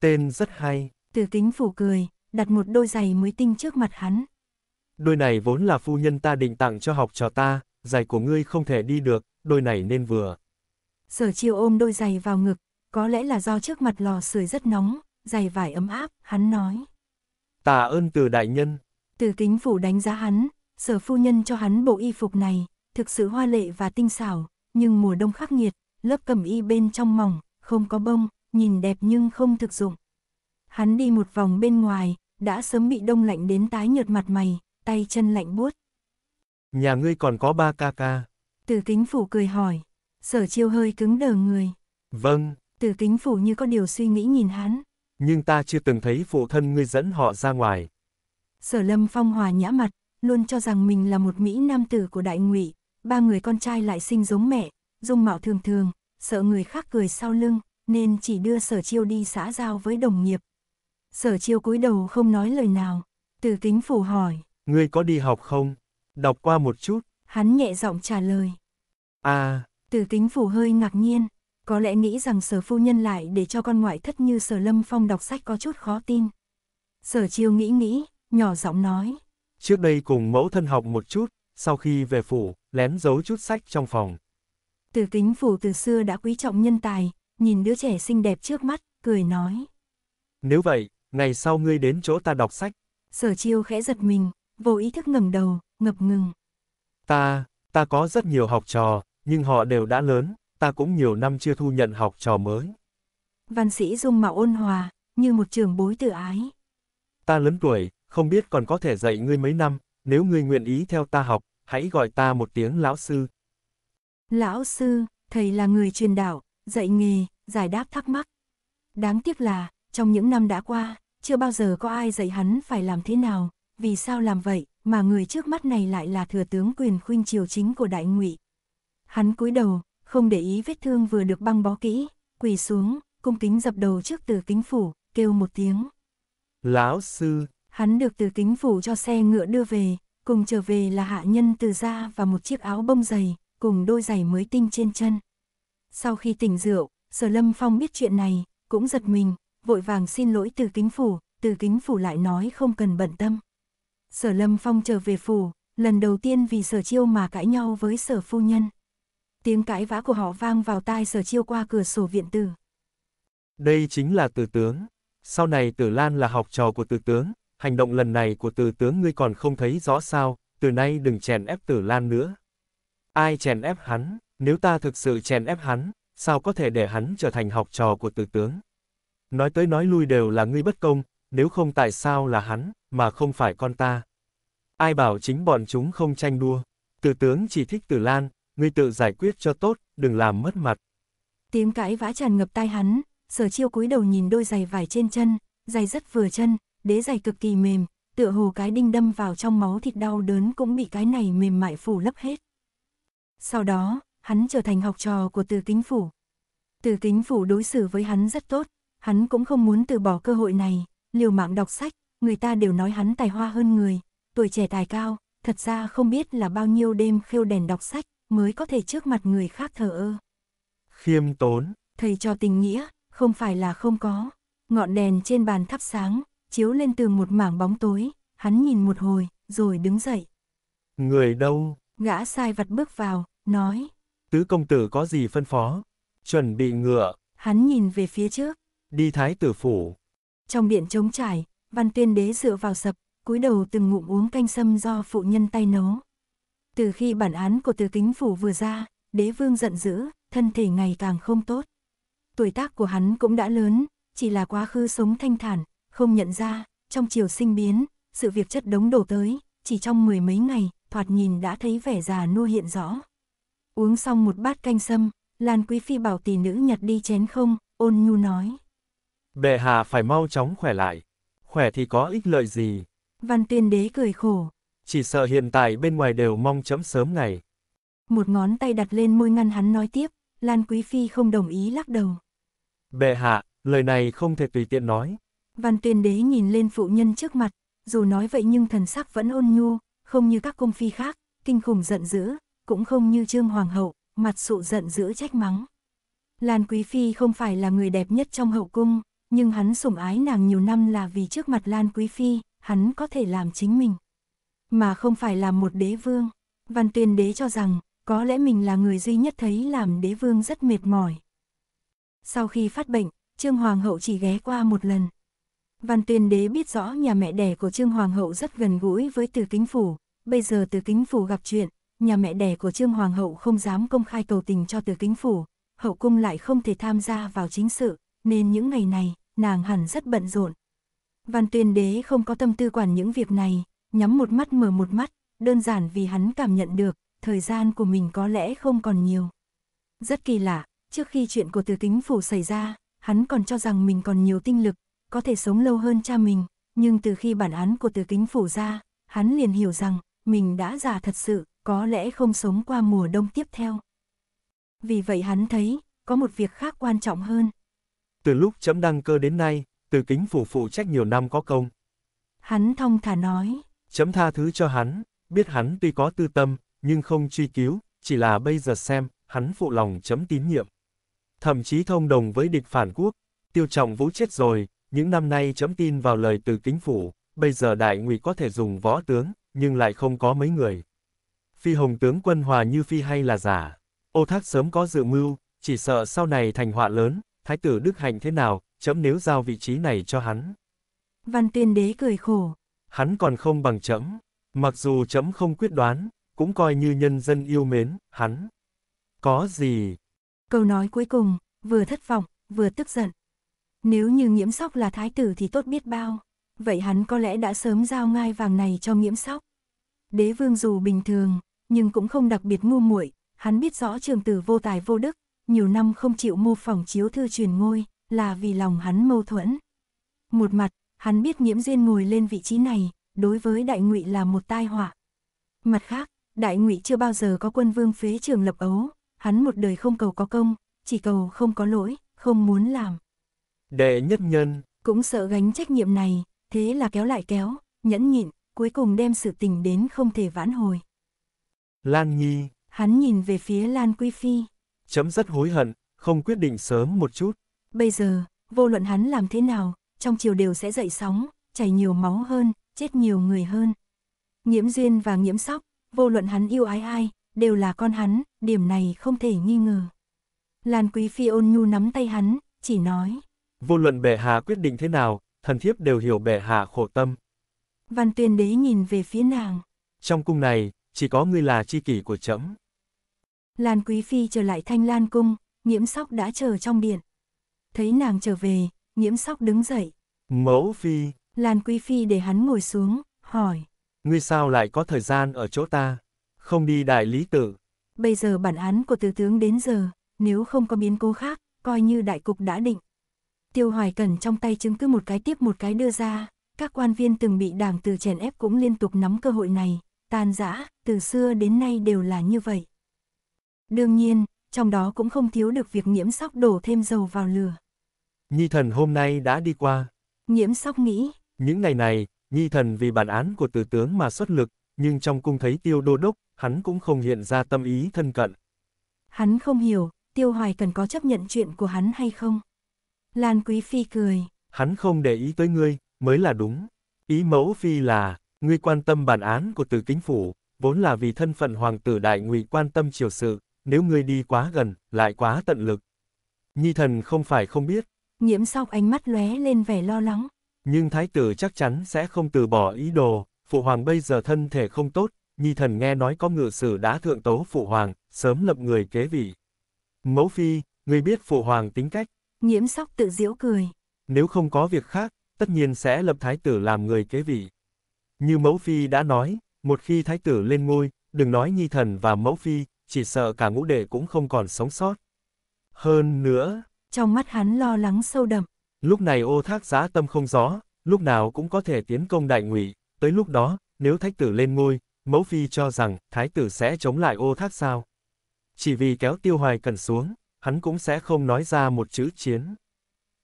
Tên rất hay. Từ kính phủ cười, đặt một đôi giày mới tinh trước mặt hắn đôi này vốn là phu nhân ta định tặng cho học trò ta, giày của ngươi không thể đi được, đôi này nên vừa. Sở chiêu ôm đôi giày vào ngực, có lẽ là do trước mặt lò sưởi rất nóng, giày vải ấm áp, hắn nói. Tạ ơn từ đại nhân. Từ kính phủ đánh giá hắn, sở phu nhân cho hắn bộ y phục này, thực sự hoa lệ và tinh xảo, nhưng mùa đông khắc nghiệt, lớp cầm y bên trong mỏng, không có bông, nhìn đẹp nhưng không thực dụng. Hắn đi một vòng bên ngoài, đã sớm bị đông lạnh đến tái nhợt mặt mày, tay chân lạnh buốt. Nhà ngươi còn có ba ca ca. Từ kính phủ cười hỏi, sở chiêu hơi cứng đờ người. Vâng. Từ kính phủ như có điều suy nghĩ nhìn hắn. Nhưng ta chưa từng thấy phụ thân ngươi dẫn họ ra ngoài. Sở lâm phong hòa nhã mặt, luôn cho rằng mình là một Mỹ nam tử của đại ngụy, ba người con trai lại sinh giống mẹ, dung mạo thường thường, sợ người khác cười sau lưng, nên chỉ đưa sở chiêu đi xã giao với đồng nghiệp. Sở chiêu cúi đầu không nói lời nào, từ kính phủ hỏi, Ngươi có đi học không? Đọc qua một chút. Hắn nhẹ giọng trả lời. À. Từ tính phủ hơi ngạc nhiên. Có lẽ nghĩ rằng sở phu nhân lại để cho con ngoại thất như sở lâm phong đọc sách có chút khó tin. Sở chiêu nghĩ nghĩ, nhỏ giọng nói. Trước đây cùng mẫu thân học một chút, sau khi về phủ, lén giấu chút sách trong phòng. Từ kính phủ từ xưa đã quý trọng nhân tài, nhìn đứa trẻ xinh đẹp trước mắt, cười nói. Nếu vậy, ngày sau ngươi đến chỗ ta đọc sách. Sở chiêu khẽ giật mình, vô ý thức ngẩng đầu, ngập ngừng. Ta, ta có rất nhiều học trò, nhưng họ đều đã lớn, ta cũng nhiều năm chưa thu nhận học trò mới. Văn sĩ dung mạo ôn hòa, như một trường bối tự ái. Ta lớn tuổi, không biết còn có thể dạy ngươi mấy năm, nếu ngươi nguyện ý theo ta học, hãy gọi ta một tiếng lão sư. Lão sư, thầy là người truyền đạo, dạy nghề, giải đáp thắc mắc. Đáng tiếc là, trong những năm đã qua, chưa bao giờ có ai dạy hắn phải làm thế nào, vì sao làm vậy, mà người trước mắt này lại là thừa tướng quyền khuynh triều chính của đại ngụy. Hắn cúi đầu, không để ý vết thương vừa được băng bó kỹ, quỳ xuống, cung kính dập đầu trước từ kính phủ, kêu một tiếng. Lão sư, hắn được từ kính phủ cho xe ngựa đưa về, cùng trở về là hạ nhân từ da và một chiếc áo bông dày, cùng đôi giày mới tinh trên chân. Sau khi tỉnh rượu, Sở Lâm Phong biết chuyện này, cũng giật mình, vội vàng xin lỗi từ kính phủ, từ kính phủ lại nói không cần bận tâm. Sở Lâm Phong trở về phủ, lần đầu tiên vì Sở Chiêu mà cãi nhau với Sở Phu Nhân. Tiếng cãi vã của họ vang vào tai Sở Chiêu qua cửa sổ viện tử. Đây chính là tử tướng. Sau này tử Lan là học trò của tử tướng, hành động lần này của tử tướng ngươi còn không thấy rõ sao, từ nay đừng chèn ép tử Lan nữa. Ai chèn ép hắn, nếu ta thực sự chèn ép hắn, sao có thể để hắn trở thành học trò của tử tướng? Nói tới nói lui đều là ngươi bất công, nếu không tại sao là hắn, mà không phải con ta. Ai bảo chính bọn chúng không tranh đua. Từ tướng chỉ thích Tử Lan, ngươi tự giải quyết cho tốt, đừng làm mất mặt. Tiếng cãi vã tràn ngập tai hắn, sở chiêu cúi đầu nhìn đôi giày vải trên chân, giày rất vừa chân, đế giày cực kỳ mềm, tựa hồ cái đinh đâm vào trong máu thịt đau đớn cũng bị cái này mềm mại phủ lấp hết. Sau đó, hắn trở thành học trò của từ kính phủ. Từ kính phủ đối xử với hắn rất tốt, hắn cũng không muốn từ bỏ cơ hội này, liều mạng đọc sách, người ta đều nói hắn tài hoa hơn người, tuổi trẻ tài cao, thật ra không biết là bao nhiêu đêm khêu đèn đọc sách mới có thể trước mặt người khác thờ ơ. Khiêm tốn, thầy cho tình nghĩa, không phải là không có. Ngọn đèn trên bàn thắp sáng, chiếu lên từ một mảng bóng tối, hắn nhìn một hồi, rồi đứng dậy. Người đâu? Gã sai vặt bước vào, nói. Tứ công tử có gì phân phó? Chuẩn bị ngựa. Hắn nhìn về phía trước. Đi thái tử phủ. Trong điện trống trải, Văn tuyên đế dựa vào sập, cúi đầu từng ngụm uống canh sâm do phụ nhân tay nấu. Từ khi bản án của từ kính phủ vừa ra, đế vương giận dữ, thân thể ngày càng không tốt. Tuổi tác của hắn cũng đã lớn, chỉ là quá khứ sống thanh thản, không nhận ra, trong chiều sinh biến, sự việc chất đống đổ tới, chỉ trong mười mấy ngày, thoạt nhìn đã thấy vẻ già nua hiện rõ. Uống xong một bát canh sâm, Lan Quý Phi bảo tỷ nữ nhặt đi chén không, ôn nhu nói. Bệ hạ phải mau chóng khỏe lại khỏe thì có ích lợi gì. Văn tuyên đế cười khổ. Chỉ sợ hiện tại bên ngoài đều mong chấm sớm ngày. Một ngón tay đặt lên môi ngăn hắn nói tiếp, Lan Quý Phi không đồng ý lắc đầu. Bệ hạ, lời này không thể tùy tiện nói. Văn tuyên đế nhìn lên phụ nhân trước mặt, dù nói vậy nhưng thần sắc vẫn ôn nhu, không như các công phi khác, kinh khủng giận dữ, cũng không như trương hoàng hậu, mặt sụ giận dữ trách mắng. Lan Quý Phi không phải là người đẹp nhất trong hậu cung, nhưng hắn sủng ái nàng nhiều năm là vì trước mặt Lan Quý Phi, hắn có thể làm chính mình. Mà không phải là một đế vương. Văn tuyên đế cho rằng, có lẽ mình là người duy nhất thấy làm đế vương rất mệt mỏi. Sau khi phát bệnh, Trương Hoàng hậu chỉ ghé qua một lần. Văn tuyên đế biết rõ nhà mẹ đẻ của Trương Hoàng hậu rất gần gũi với từ kính phủ, bây giờ từ kính phủ gặp chuyện, nhà mẹ đẻ của Trương Hoàng hậu không dám công khai cầu tình cho từ kính phủ, hậu cung lại không thể tham gia vào chính sự, nên những ngày này, nàng hẳn rất bận rộn. Văn tuyên đế không có tâm tư quản những việc này, nhắm một mắt mở một mắt, đơn giản vì hắn cảm nhận được, thời gian của mình có lẽ không còn nhiều. Rất kỳ lạ, trước khi chuyện của từ kính phủ xảy ra, hắn còn cho rằng mình còn nhiều tinh lực, có thể sống lâu hơn cha mình, nhưng từ khi bản án của từ kính phủ ra, hắn liền hiểu rằng, mình đã già thật sự, có lẽ không sống qua mùa đông tiếp theo. Vì vậy hắn thấy, có một việc khác quan trọng hơn, từ lúc chấm đăng cơ đến nay, từ kính phủ phụ trách nhiều năm có công. Hắn thông thả nói. Chấm tha thứ cho hắn, biết hắn tuy có tư tâm, nhưng không truy cứu, chỉ là bây giờ xem, hắn phụ lòng chấm tín nhiệm. Thậm chí thông đồng với địch phản quốc, tiêu trọng vũ chết rồi, những năm nay chấm tin vào lời từ kính phủ, bây giờ đại ngụy có thể dùng võ tướng, nhưng lại không có mấy người. Phi hồng tướng quân hòa như phi hay là giả. Ô thác sớm có dự mưu, chỉ sợ sau này thành họa lớn, thái tử Đức Hạnh thế nào, chấm nếu giao vị trí này cho hắn. Văn tuyên đế cười khổ. Hắn còn không bằng chấm. Mặc dù chấm không quyết đoán, cũng coi như nhân dân yêu mến, hắn. Có gì? Câu nói cuối cùng, vừa thất vọng, vừa tức giận. Nếu như nhiễm sóc là thái tử thì tốt biết bao. Vậy hắn có lẽ đã sớm giao ngai vàng này cho nhiễm sóc. Đế vương dù bình thường, nhưng cũng không đặc biệt ngu muội, hắn biết rõ trường tử vô tài vô đức, nhiều năm không chịu mô phỏng chiếu thư truyền ngôi, là vì lòng hắn mâu thuẫn. Một mặt, hắn biết nhiễm duyên ngồi lên vị trí này, đối với đại ngụy là một tai họa. Mặt khác, đại ngụy chưa bao giờ có quân vương phế trường lập ấu, hắn một đời không cầu có công, chỉ cầu không có lỗi, không muốn làm. Đệ nhất nhân, cũng sợ gánh trách nhiệm này, thế là kéo lại kéo, nhẫn nhịn, cuối cùng đem sự tình đến không thể vãn hồi. Lan Nhi, hắn nhìn về phía Lan Quý Phi chấm rất hối hận, không quyết định sớm một chút. Bây giờ, vô luận hắn làm thế nào, trong chiều đều sẽ dậy sóng, chảy nhiều máu hơn, chết nhiều người hơn. nhiễm duyên và nhiễm sóc, vô luận hắn yêu ái ai, đều là con hắn, điểm này không thể nghi ngờ. Lan Quý Phi ôn nhu nắm tay hắn, chỉ nói. Vô luận bệ hạ quyết định thế nào, thần thiếp đều hiểu bệ hạ khổ tâm. Văn tuyên đế nhìn về phía nàng. Trong cung này, chỉ có ngươi là chi kỷ của trẫm Lan Quý Phi trở lại thanh lan cung, nhiễm sóc đã chờ trong điện. Thấy nàng trở về, nhiễm sóc đứng dậy. Mẫu Phi. Lan Quý Phi để hắn ngồi xuống, hỏi. Ngươi sao lại có thời gian ở chỗ ta, không đi đại lý tự. Bây giờ bản án của tử tướng đến giờ, nếu không có biến cố khác, coi như đại cục đã định. Tiêu Hoài Cẩn trong tay chứng cứ một cái tiếp một cái đưa ra, các quan viên từng bị đảng từ chèn ép cũng liên tục nắm cơ hội này, tan rã, từ xưa đến nay đều là như vậy. Đương nhiên, trong đó cũng không thiếu được việc nhiễm sóc đổ thêm dầu vào lửa. Nhi thần hôm nay đã đi qua. Nhiễm sóc nghĩ. Những ngày này, Nhi thần vì bản án của tử tướng mà xuất lực, nhưng trong cung thấy tiêu đô đốc, hắn cũng không hiện ra tâm ý thân cận. Hắn không hiểu, tiêu hoài cần có chấp nhận chuyện của hắn hay không. Lan Quý Phi cười. Hắn không để ý tới ngươi, mới là đúng. Ý mẫu Phi là, ngươi quan tâm bản án của tử kính phủ, vốn là vì thân phận hoàng tử đại ngụy quan tâm triều sự, nếu ngươi đi quá gần, lại quá tận lực. Nhi thần không phải không biết. Nhiễm sóc ánh mắt lóe lên vẻ lo lắng. Nhưng thái tử chắc chắn sẽ không từ bỏ ý đồ, phụ hoàng bây giờ thân thể không tốt, Nhi thần nghe nói có ngự sử đã thượng tố phụ hoàng, sớm lập người kế vị. Mẫu phi, người biết phụ hoàng tính cách. Nhiễm sóc tự giễu cười. Nếu không có việc khác, tất nhiên sẽ lập thái tử làm người kế vị. Như mẫu phi đã nói, một khi thái tử lên ngôi, đừng nói nhi thần và mẫu phi, chỉ sợ cả ngũ đệ cũng không còn sống sót. Hơn nữa, trong mắt hắn lo lắng sâu đậm. Lúc này ô thác giá tâm không gió, lúc nào cũng có thể tiến công đại ngụy, tới lúc đó, nếu thách tử lên ngôi, mẫu phi cho rằng thái tử sẽ chống lại ô thác sao. Chỉ vì kéo tiêu hoài cần xuống, hắn cũng sẽ không nói ra một chữ chiến.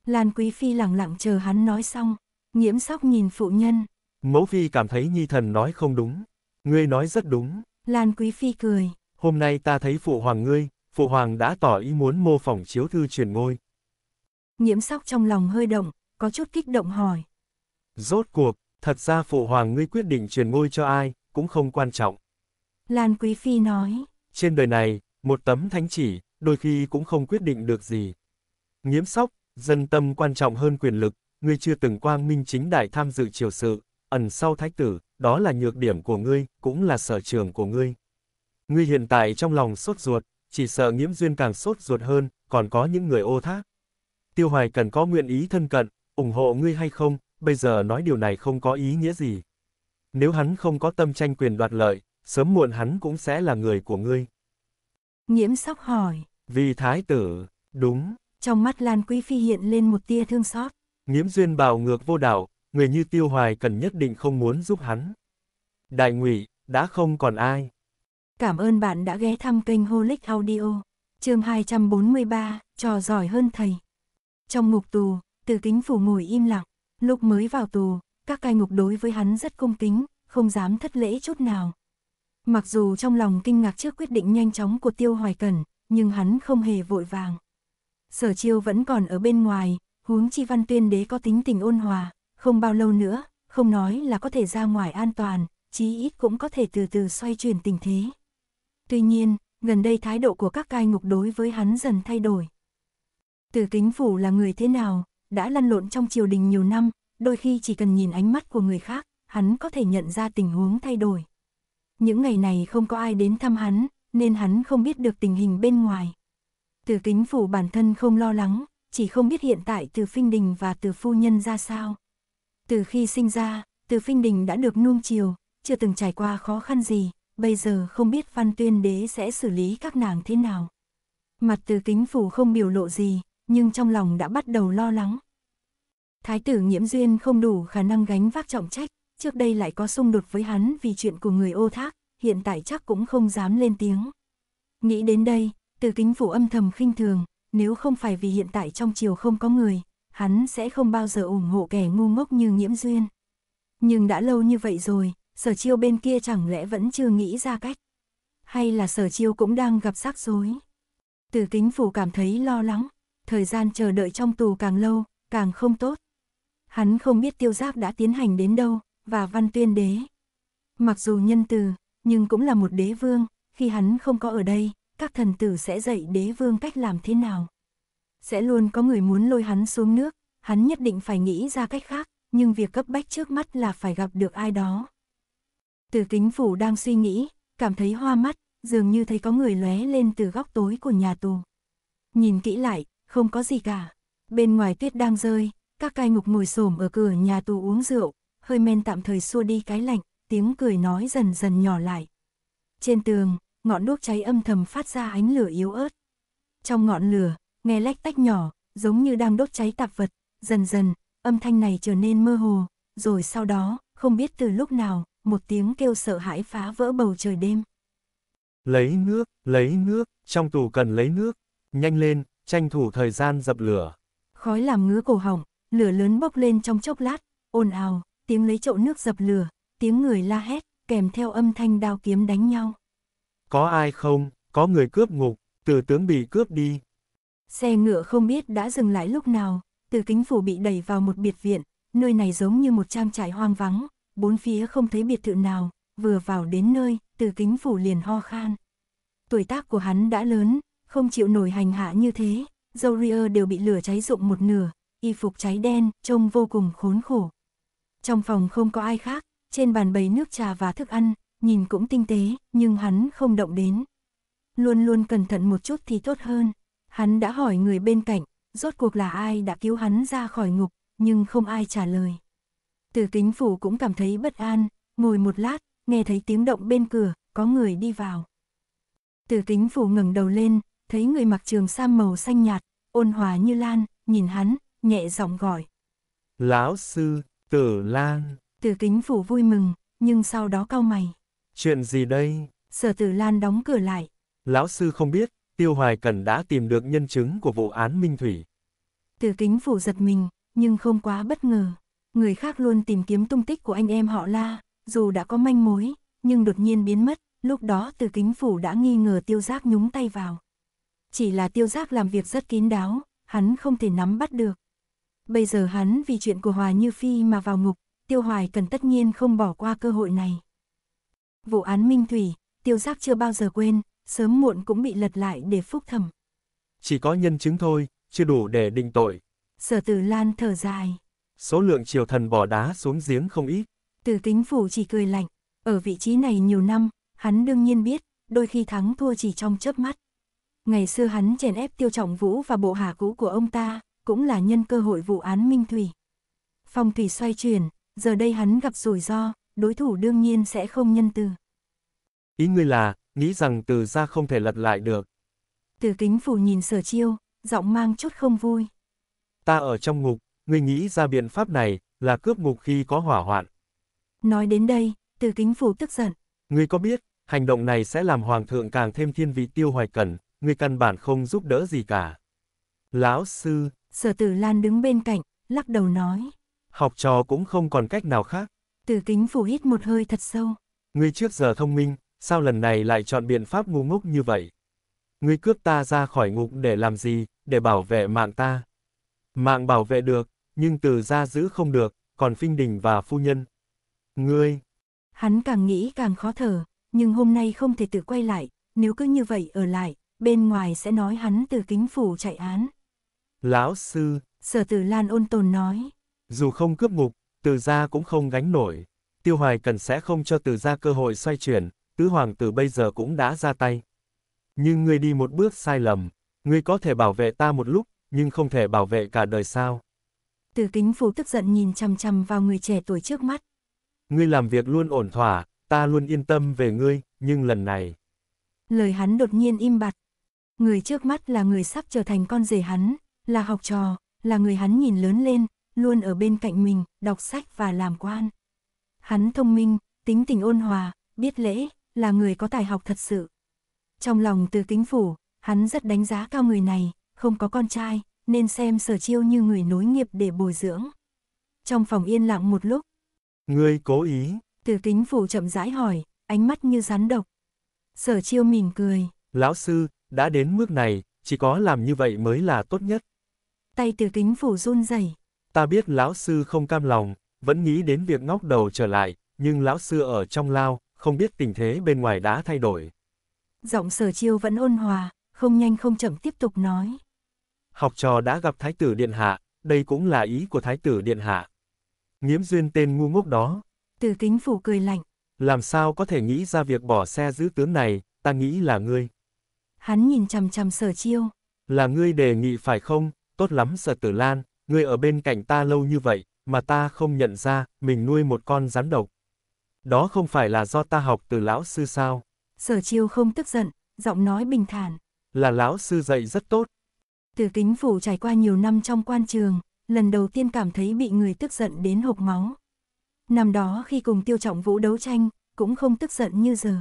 Lan Quý Phi lặng lặng chờ hắn nói xong, nhiễm sóc nhìn phụ nhân. Mẫu Phi cảm thấy Nhi Thần nói không đúng, ngươi nói rất đúng. Lan Quý Phi cười, hôm nay ta thấy phụ hoàng ngươi, phụ hoàng đã tỏ ý muốn mô phỏng chiếu thư truyền ngôi. Nhiễm sóc trong lòng hơi động, có chút kích động hỏi. Rốt cuộc, thật ra phụ hoàng ngươi quyết định truyền ngôi cho ai, cũng không quan trọng. Lan Quý Phi nói. Trên đời này, một tấm thánh chỉ, đôi khi cũng không quyết định được gì. Nhiễm sóc, dân tâm quan trọng hơn quyền lực, ngươi chưa từng quang minh chính đại tham dự triều sự, ẩn sau thái tử, đó là nhược điểm của ngươi, cũng là sở trường của ngươi. Ngươi hiện tại trong lòng sốt ruột, chỉ sợ nghiễm duyên càng sốt ruột hơn, còn có những người ô thác. Tiêu Hoài cần có nguyện ý thân cận, ủng hộ ngươi hay không, bây giờ nói điều này không có ý nghĩa gì. Nếu hắn không có tâm tranh quyền đoạt lợi, sớm muộn hắn cũng sẽ là người của ngươi. Nhiễm sóc hỏi. Vì thái tử, đúng. Trong mắt Lan Quý Phi hiện lên một tia thương xót. Nghiễm duyên bào ngược vô đạo, người như tiêu hoài cần nhất định không muốn giúp hắn. Đại ngụy đã không còn ai. Cảm ơn bạn đã ghé thăm kênh Holic Audio. Chương 243, trò giỏi hơn thầy. Trong ngục tù, Từ Kính Phủ ngồi im lặng, lúc mới vào tù, các cai ngục đối với hắn rất cung kính, không dám thất lễ chút nào. Mặc dù trong lòng kinh ngạc trước quyết định nhanh chóng của Tiêu Hoài cần nhưng hắn không hề vội vàng. Sở Chiêu vẫn còn ở bên ngoài, huống chi Văn Tuyên Đế có tính tình ôn hòa, không bao lâu nữa, không nói là có thể ra ngoài an toàn, chí ít cũng có thể từ từ xoay chuyển tình thế. Tuy nhiên, gần đây thái độ của các cai ngục đối với hắn dần thay đổi. Từ kính phủ là người thế nào, đã lăn lộn trong triều đình nhiều năm, đôi khi chỉ cần nhìn ánh mắt của người khác, hắn có thể nhận ra tình huống thay đổi. Những ngày này không có ai đến thăm hắn, nên hắn không biết được tình hình bên ngoài. Từ kính phủ bản thân không lo lắng, chỉ không biết hiện tại từ phinh đình và từ phu nhân ra sao. Từ khi sinh ra, từ phinh đình đã được nuông chiều, chưa từng trải qua khó khăn gì, bây giờ không biết Văn Tuyên Đế sẽ xử lý các nàng thế nào. Mặt từ kính phủ không biểu lộ gì, nhưng trong lòng đã bắt đầu lo lắng. Thái tử nhiễm duyên không đủ khả năng gánh vác trọng trách, trước đây lại có xung đột với hắn vì chuyện của người ô thác, hiện tại chắc cũng không dám lên tiếng. Nghĩ đến đây, từ kính phủ âm thầm khinh thường, nếu không phải vì hiện tại trong chiều không có người, hắn sẽ không bao giờ ủng hộ kẻ ngu ngốc như nhiễm duyên. Nhưng đã lâu như vậy rồi, sở chiêu bên kia chẳng lẽ vẫn chưa nghĩ ra cách. Hay là sở chiêu cũng đang gặp rắc rối. Từ kính phủ cảm thấy lo lắng, thời gian chờ đợi trong tù càng lâu, càng không tốt. Hắn không biết tiêu giáp đã tiến hành đến đâu, và văn tuyên đế. Mặc dù nhân từ, nhưng cũng là một đế vương, khi hắn không có ở đây, các thần tử sẽ dạy đế vương cách làm thế nào. Sẽ luôn có người muốn lôi hắn xuống nước, hắn nhất định phải nghĩ ra cách khác, nhưng việc cấp bách trước mắt là phải gặp được ai đó. Từ kính phủ đang suy nghĩ, cảm thấy hoa mắt, dường như thấy có người lóe lên từ góc tối của nhà tù. Nhìn kỹ lại, không có gì cả. Bên ngoài tuyết đang rơi, các cai ngục ngồi xổm ở cửa nhà tù uống rượu, hơi men tạm thời xua đi cái lạnh, tiếng cười nói dần dần nhỏ lại. Trên tường, ngọn đuốc cháy âm thầm phát ra ánh lửa yếu ớt. Trong ngọn lửa, nghe lách tách nhỏ, giống như đang đốt cháy tạp vật, dần dần, âm thanh này trở nên mơ hồ, rồi sau đó, không biết từ lúc nào, một tiếng kêu sợ hãi phá vỡ bầu trời đêm. Lấy nước, lấy nước, trong tù cần lấy nước, nhanh lên, tranh thủ thời gian dập lửa. Khói làm ngứa cổ họng, lửa lớn bốc lên trong chốc lát, ồn ào, tiếng lấy chậu nước dập lửa, tiếng người la hét, kèm theo âm thanh đao kiếm đánh nhau. Có ai không, có người cướp ngục, từ tướng bị cướp đi. Xe ngựa không biết đã dừng lại lúc nào, từ kính phủ bị đẩy vào một biệt viện, nơi này giống như một trang trại hoang vắng, bốn phía không thấy biệt thự nào, vừa vào đến nơi, từ kính phủ liền ho khan. Tuổi tác của hắn đã lớn, không chịu nổi hành hạ như thế, dâu ria đều bị lửa cháy rụng một nửa, y phục cháy đen, trông vô cùng khốn khổ. Trong phòng không có ai khác, trên bàn bày nước trà và thức ăn, nhìn cũng tinh tế, nhưng hắn không động đến. Luôn luôn cẩn thận một chút thì tốt hơn. Hắn đã hỏi người bên cạnh, rốt cuộc là ai đã cứu hắn ra khỏi ngục, nhưng không ai trả lời. Từ kính phủ cũng cảm thấy bất an, ngồi một lát, nghe thấy tiếng động bên cửa, có người đi vào. Từ kính phủ ngẩng đầu lên, thấy người mặc trường sam màu xanh nhạt, ôn hòa như lan, nhìn hắn, nhẹ giọng gọi. Lão sư, tử lan. Từ kính phủ vui mừng, nhưng sau đó cau mày. Chuyện gì đây? Sở tử lan đóng cửa lại. Lão sư không biết, Tiêu Hoài Cần đã tìm được nhân chứng của vụ án Minh Thủy. Từ kính phủ giật mình, nhưng không quá bất ngờ người khác luôn tìm kiếm tung tích của anh em họ La, dù đã có manh mối, nhưng đột nhiên biến mất, lúc đó từ kính phủ đã nghi ngờ tiêu giác nhúng tay vào. Chỉ là tiêu giác làm việc rất kín đáo, hắn không thể nắm bắt được. Bây giờ hắn vì chuyện của Hòa Như Phi mà vào ngục, tiêu hoài cần tất nhiên không bỏ qua cơ hội này. Vụ án Minh Thủy, tiêu giác chưa bao giờ quên, sớm muộn cũng bị lật lại để phúc thẩm. Chỉ có nhân chứng thôi, chưa đủ để định tội. Sở tử Lan thở dài số lượng triều thần bỏ đá xuống giếng không ít. Từ tính phủ chỉ cười lạnh, ở vị trí này nhiều năm, hắn đương nhiên biết, đôi khi thắng thua chỉ trong chớp mắt. Ngày xưa hắn chèn ép tiêu trọng vũ và bộ hạ cũ của ông ta, cũng là nhân cơ hội vụ án Minh Thủy. Phong Thủy xoay chuyển, giờ đây hắn gặp rủi ro, đối thủ đương nhiên sẽ không nhân từ. Ý ngươi là, nghĩ rằng từ ra không thể lật lại được. Từ kính phủ nhìn sở chiêu, giọng mang chút không vui. Ta ở trong ngục, ngươi nghĩ ra biện pháp này, là cướp ngục khi có hỏa hoạn. Nói đến đây, từ kính phủ tức giận. Ngươi có biết, hành động này sẽ làm hoàng thượng càng thêm thiên vị tiêu hoài cẩn, ngươi căn bản không giúp đỡ gì cả. Lão sư. Sở tử Lan đứng bên cạnh, lắc đầu nói. Học trò cũng không còn cách nào khác. Từ kính phủ hít một hơi thật sâu. Ngươi trước giờ thông minh, sao lần này lại chọn biện pháp ngu ngốc như vậy? Ngươi cướp ta ra khỏi ngục để làm gì, để bảo vệ mạng ta? Mạng bảo vệ được, nhưng từ ra giữ không được, còn Phinh Đình và phu nhân. Ngươi! Hắn càng nghĩ càng khó thở, nhưng hôm nay không thể tự quay lại, nếu cứ như vậy ở lại, bên ngoài sẽ nói hắn từ kính phủ chạy án. Lão sư! Sở tử Lan ôn tồn nói. Dù không cướp ngục, từ ra cũng không gánh nổi. Tiêu Hoài Cần sẽ không cho từ ra cơ hội xoay chuyển, tứ hoàng tử bây giờ cũng đã ra tay. Nhưng ngươi đi một bước sai lầm, ngươi có thể bảo vệ ta một lúc, nhưng không thể bảo vệ cả đời sao. Từ kính phủ tức giận nhìn chằm chằm vào người trẻ tuổi trước mắt. Ngươi làm việc luôn ổn thỏa, ta luôn yên tâm về ngươi, nhưng lần này... Lời hắn đột nhiên im bặt. Người trước mắt là người sắp trở thành con rể hắn, là học trò, là người hắn nhìn lớn lên, luôn ở bên cạnh mình, đọc sách và làm quan. Hắn thông minh, tính tình ôn hòa, biết lễ, là người có tài học thật sự. Trong lòng từ kính phủ, hắn rất đánh giá cao người này, không có con trai, nên xem sở chiêu như người nối nghiệp để bồi dưỡng. Trong phòng yên lặng một lúc. Ngươi cố ý. Từ kính phủ chậm rãi hỏi, ánh mắt như rắn độc. Sở chiêu mỉm cười. Lão sư, đã đến mức này, chỉ có làm như vậy mới là tốt nhất. Tay từ kính phủ run rẩy. Ta biết lão sư không cam lòng, vẫn nghĩ đến việc ngóc đầu trở lại, nhưng lão sư ở trong lao, không biết tình thế bên ngoài đã thay đổi. Giọng sở chiêu vẫn ôn hòa, không nhanh không chậm tiếp tục nói học trò đã gặp Thái tử Điện Hạ, đây cũng là ý của Thái tử Điện Hạ. Nghiễm duyên tên ngu ngốc đó. Từ kính phủ cười lạnh. Làm sao có thể nghĩ ra việc bỏ xe giữ tướng này, ta nghĩ là ngươi. Hắn nhìn chằm chằm sở chiêu. Là ngươi đề nghị phải không, tốt lắm sở tử lan, ngươi ở bên cạnh ta lâu như vậy, mà ta không nhận ra, mình nuôi một con rắn độc. Đó không phải là do ta học từ lão sư sao? Sở chiêu không tức giận, giọng nói bình thản. Là lão sư dạy rất tốt, từ kính phủ trải qua nhiều năm trong quan trường, lần đầu tiên cảm thấy bị người tức giận đến hộc máu. Năm đó khi cùng tiêu trọng vũ đấu tranh, cũng không tức giận như giờ.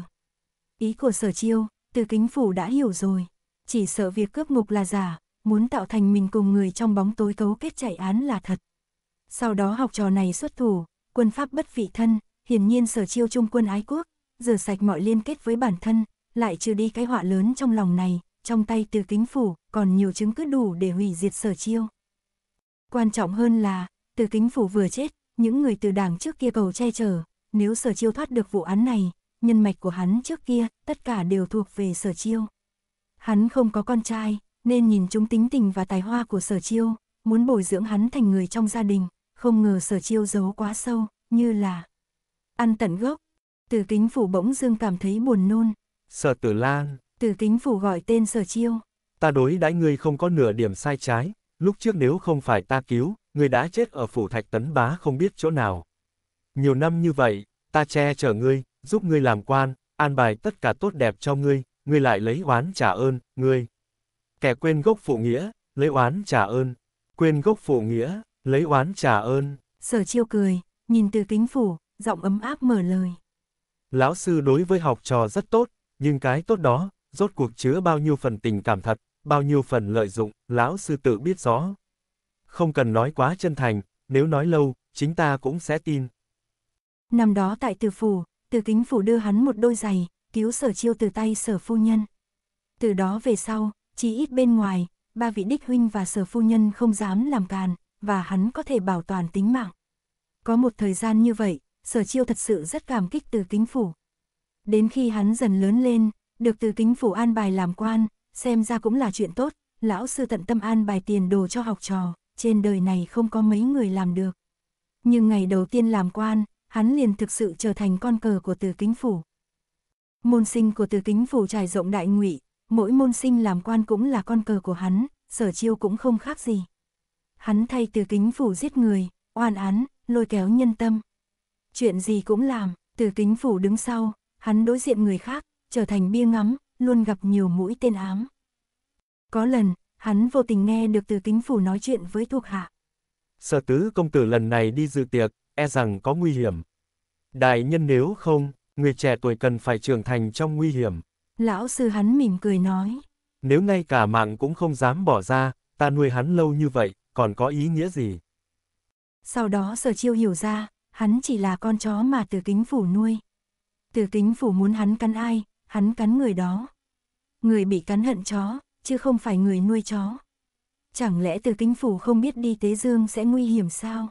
Ý của sở chiêu, từ kính phủ đã hiểu rồi. Chỉ sợ việc cướp ngục là giả, muốn tạo thành mình cùng người trong bóng tối cấu kết chạy án là thật. Sau đó học trò này xuất thủ, quân pháp bất vị thân, hiển nhiên sở chiêu trung quân ái quốc, rửa sạch mọi liên kết với bản thân, lại trừ đi cái họa lớn trong lòng này, trong tay từ kính phủ, còn nhiều chứng cứ đủ để hủy diệt sở chiêu. Quan trọng hơn là, từ kính phủ vừa chết, những người từ đảng trước kia cầu che chở, nếu sở chiêu thoát được vụ án này, nhân mạch của hắn trước kia, tất cả đều thuộc về sở chiêu. Hắn không có con trai, nên nhìn chúng tính tình và tài hoa của sở chiêu, muốn bồi dưỡng hắn thành người trong gia đình, không ngờ sở chiêu giấu quá sâu, như là ăn tận gốc. Từ kính phủ bỗng dương cảm thấy buồn nôn. Sở tử lan. Từ kính phủ gọi tên sở chiêu ta đối đãi ngươi không có nửa điểm sai trái, lúc trước nếu không phải ta cứu, ngươi đã chết ở phủ thạch tấn bá không biết chỗ nào. Nhiều năm như vậy, ta che chở ngươi, giúp ngươi làm quan, an bài tất cả tốt đẹp cho ngươi, ngươi lại lấy oán trả ơn, ngươi. Kẻ quên gốc phụ nghĩa, lấy oán trả ơn, quên gốc phụ nghĩa, lấy oán trả ơn. Sở chiêu cười, nhìn từ kính phủ, giọng ấm áp mở lời. Lão sư đối với học trò rất tốt, nhưng cái tốt đó, rốt cuộc chứa bao nhiêu phần tình cảm thật, bao nhiêu phần lợi dụng, lão sư tự biết rõ. Không cần nói quá chân thành, nếu nói lâu, chính ta cũng sẽ tin. Năm đó tại từ phủ, từ kính phủ đưa hắn một đôi giày, cứu sở chiêu từ tay sở phu nhân. Từ đó về sau, chỉ ít bên ngoài, ba vị đích huynh và sở phu nhân không dám làm càn, và hắn có thể bảo toàn tính mạng. Có một thời gian như vậy, sở chiêu thật sự rất cảm kích từ kính phủ. Đến khi hắn dần lớn lên, được từ kính phủ an bài làm quan, xem ra cũng là chuyện tốt, lão sư tận tâm an bài tiền đồ cho học trò, trên đời này không có mấy người làm được. Nhưng ngày đầu tiên làm quan, hắn liền thực sự trở thành con cờ của từ kính phủ. Môn sinh của từ kính phủ trải rộng đại ngụy, mỗi môn sinh làm quan cũng là con cờ của hắn, sở chiêu cũng không khác gì. Hắn thay từ kính phủ giết người, oan án, lôi kéo nhân tâm. Chuyện gì cũng làm, từ kính phủ đứng sau, hắn đối diện người khác, trở thành bia ngắm, luôn gặp nhiều mũi tên ám. Có lần, hắn vô tình nghe được từ kính phủ nói chuyện với thuộc hạ. Sở tứ công tử lần này đi dự tiệc, e rằng có nguy hiểm. Đại nhân nếu không, người trẻ tuổi cần phải trưởng thành trong nguy hiểm. Lão sư hắn mỉm cười nói. Nếu ngay cả mạng cũng không dám bỏ ra, ta nuôi hắn lâu như vậy, còn có ý nghĩa gì? Sau đó sở chiêu hiểu ra, hắn chỉ là con chó mà từ kính phủ nuôi. Từ kính phủ muốn hắn cắn ai, hắn cắn người đó. Người bị cắn hận chó, chứ không phải người nuôi chó. Chẳng lẽ từ kinh phủ không biết đi Tế Dương sẽ nguy hiểm sao?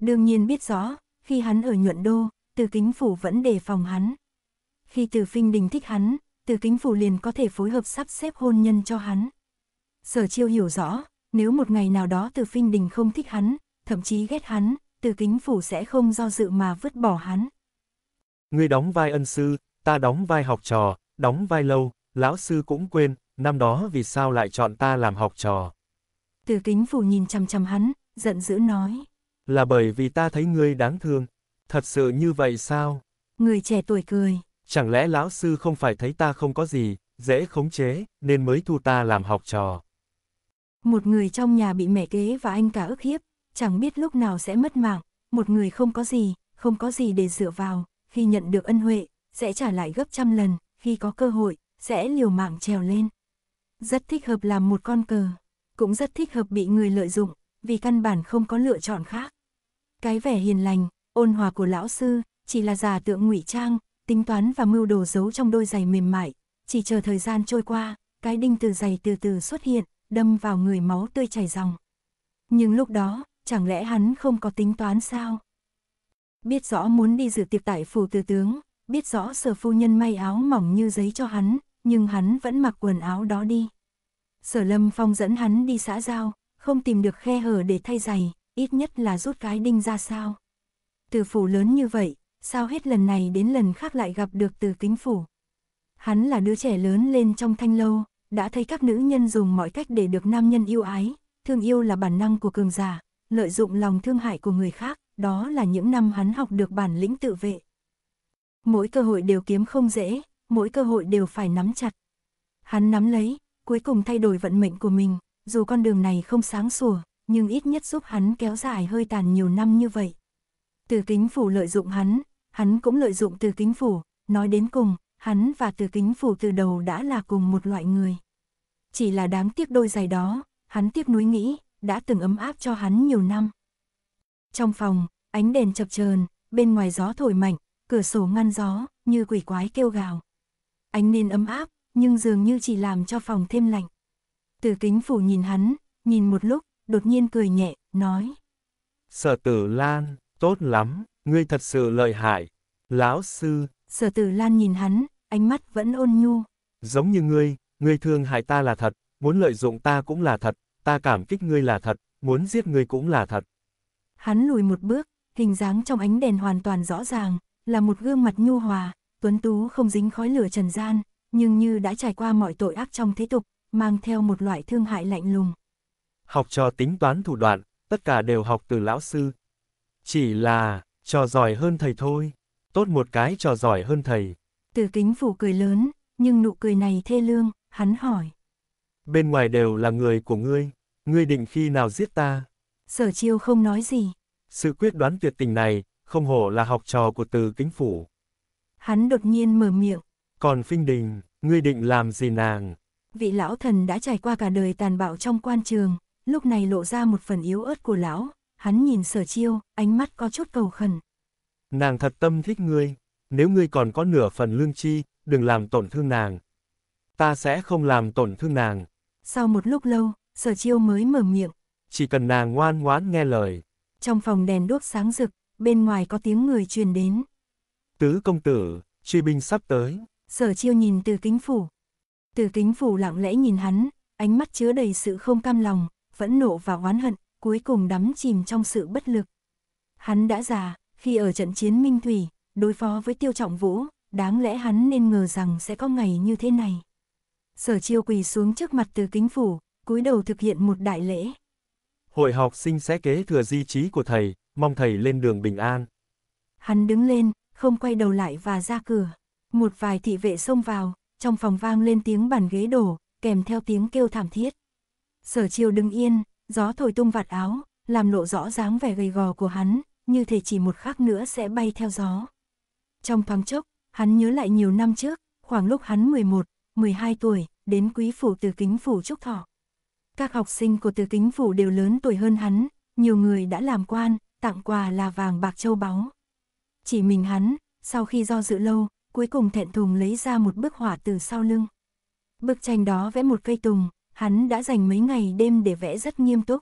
Đương nhiên biết rõ, khi hắn ở nhuận đô, từ kính phủ vẫn đề phòng hắn. Khi từ phinh đình thích hắn, từ kính phủ liền có thể phối hợp sắp xếp hôn nhân cho hắn. Sở chiêu hiểu rõ, nếu một ngày nào đó từ phinh đình không thích hắn, thậm chí ghét hắn, từ kính phủ sẽ không do dự mà vứt bỏ hắn. Ngươi đóng vai ân sư, ta đóng vai học trò, đóng vai lâu, lão sư cũng quên, năm đó vì sao lại chọn ta làm học trò. Từ kính phủ nhìn chăm chăm hắn, giận dữ nói. Là bởi vì ta thấy ngươi đáng thương, thật sự như vậy sao? Người trẻ tuổi cười. Chẳng lẽ lão sư không phải thấy ta không có gì, dễ khống chế, nên mới thu ta làm học trò. Một người trong nhà bị mẹ kế và anh cả ức hiếp, chẳng biết lúc nào sẽ mất mạng, một người không có gì, không có gì để dựa vào, khi nhận được ân huệ, sẽ trả lại gấp trăm lần, khi có cơ hội, sẽ liều mạng trèo lên. Rất thích hợp làm một con cờ, cũng rất thích hợp bị người lợi dụng, vì căn bản không có lựa chọn khác. Cái vẻ hiền lành, ôn hòa của lão sư, chỉ là giả tượng ngụy trang, tính toán và mưu đồ giấu trong đôi giày mềm mại, chỉ chờ thời gian trôi qua, cái đinh từ giày từ từ xuất hiện, đâm vào người máu tươi chảy ròng. Nhưng lúc đó, chẳng lẽ hắn không có tính toán sao? Biết rõ muốn đi dự tiệc tại phủ tư tướng, biết rõ sở phu nhân may áo mỏng như giấy cho hắn, nhưng hắn vẫn mặc quần áo đó đi. Sở lâm phong dẫn hắn đi xã giao, không tìm được khe hở để thay giày, ít nhất là rút cái đinh ra sao. Từ phủ lớn như vậy, sao hết lần này đến lần khác lại gặp được từ kính phủ. Hắn là đứa trẻ lớn lên trong thanh lâu, đã thấy các nữ nhân dùng mọi cách để được nam nhân yêu ái, thương yêu là bản năng của cường giả, lợi dụng lòng thương hại của người khác, đó là những năm hắn học được bản lĩnh tự vệ mỗi cơ hội đều kiếm không dễ, mỗi cơ hội đều phải nắm chặt. Hắn nắm lấy, cuối cùng thay đổi vận mệnh của mình, dù con đường này không sáng sủa, nhưng ít nhất giúp hắn kéo dài hơi tàn nhiều năm như vậy. Từ kính phủ lợi dụng hắn, hắn cũng lợi dụng từ kính phủ, nói đến cùng, hắn và từ kính phủ từ đầu đã là cùng một loại người. Chỉ là đáng tiếc đôi giày đó, hắn tiếc nuối nghĩ, đã từng ấm áp cho hắn nhiều năm. Trong phòng, ánh đèn chập chờn, bên ngoài gió thổi mạnh, cửa sổ ngăn gió, như quỷ quái kêu gào. Ánh nến ấm áp, nhưng dường như chỉ làm cho phòng thêm lạnh. Từ kính phủ nhìn hắn, nhìn một lúc, đột nhiên cười nhẹ, nói. Sở tử Lan, tốt lắm, ngươi thật sự lợi hại. Lão sư. Sở tử Lan nhìn hắn, ánh mắt vẫn ôn nhu. Giống như ngươi, ngươi thương hại ta là thật, muốn lợi dụng ta cũng là thật, ta cảm kích ngươi là thật, muốn giết ngươi cũng là thật. Hắn lùi một bước, hình dáng trong ánh đèn hoàn toàn rõ ràng, là một gương mặt nhu hòa, tuấn tú không dính khói lửa trần gian, nhưng như đã trải qua mọi tội ác trong thế tục, mang theo một loại thương hại lạnh lùng. Học trò tính toán thủ đoạn, tất cả đều học từ lão sư. Chỉ là, trò giỏi hơn thầy thôi, tốt một cái trò giỏi hơn thầy. Từ kính phủ cười lớn, nhưng nụ cười này thê lương, hắn hỏi. Bên ngoài đều là người của ngươi, ngươi định khi nào giết ta? Sở chiêu không nói gì. Sự quyết đoán tuyệt tình này, không hổ là học trò của từ kính phủ. Hắn đột nhiên mở miệng. Còn Phinh Đình, ngươi định làm gì nàng? Vị lão thần đã trải qua cả đời tàn bạo trong quan trường, lúc này lộ ra một phần yếu ớt của lão, hắn nhìn sở chiêu, ánh mắt có chút cầu khẩn. Nàng thật tâm thích ngươi, nếu ngươi còn có nửa phần lương chi, đừng làm tổn thương nàng. Ta sẽ không làm tổn thương nàng. Sau một lúc lâu, sở chiêu mới mở miệng. Chỉ cần nàng ngoan ngoãn nghe lời. Trong phòng đèn đuốc sáng rực, bên ngoài có tiếng người truyền đến. Tứ công tử, truy binh sắp tới. Sở chiêu nhìn từ kính phủ. Từ kính phủ lặng lẽ nhìn hắn, ánh mắt chứa đầy sự không cam lòng, phẫn nộ và oán hận, cuối cùng đắm chìm trong sự bất lực. Hắn đã già, khi ở trận chiến Minh Thủy, đối phó với tiêu trọng vũ, đáng lẽ hắn nên ngờ rằng sẽ có ngày như thế này. Sở chiêu quỳ xuống trước mặt từ kính phủ, cúi đầu thực hiện một đại lễ. Hội học sinh sẽ kế thừa di trí của thầy, mong thầy lên đường bình an. Hắn đứng lên, không quay đầu lại và ra cửa. Một vài thị vệ xông vào, trong phòng vang lên tiếng bàn ghế đổ, kèm theo tiếng kêu thảm thiết. Sở chiều đứng yên, gió thổi tung vạt áo, làm lộ rõ dáng vẻ gầy gò của hắn, như thể chỉ một khắc nữa sẽ bay theo gió. Trong thoáng chốc, hắn nhớ lại nhiều năm trước, khoảng lúc hắn 11, 12 tuổi, đến quý phủ từ kính phủ Trúc Thọ. Các học sinh của từ kính phủ đều lớn tuổi hơn hắn, nhiều người đã làm quan, tặng quà là vàng bạc châu báu. Chỉ mình hắn, sau khi do dự lâu, cuối cùng thẹn thùng lấy ra một bức họa từ sau lưng. Bức tranh đó vẽ một cây tùng, hắn đã dành mấy ngày đêm để vẽ rất nghiêm túc.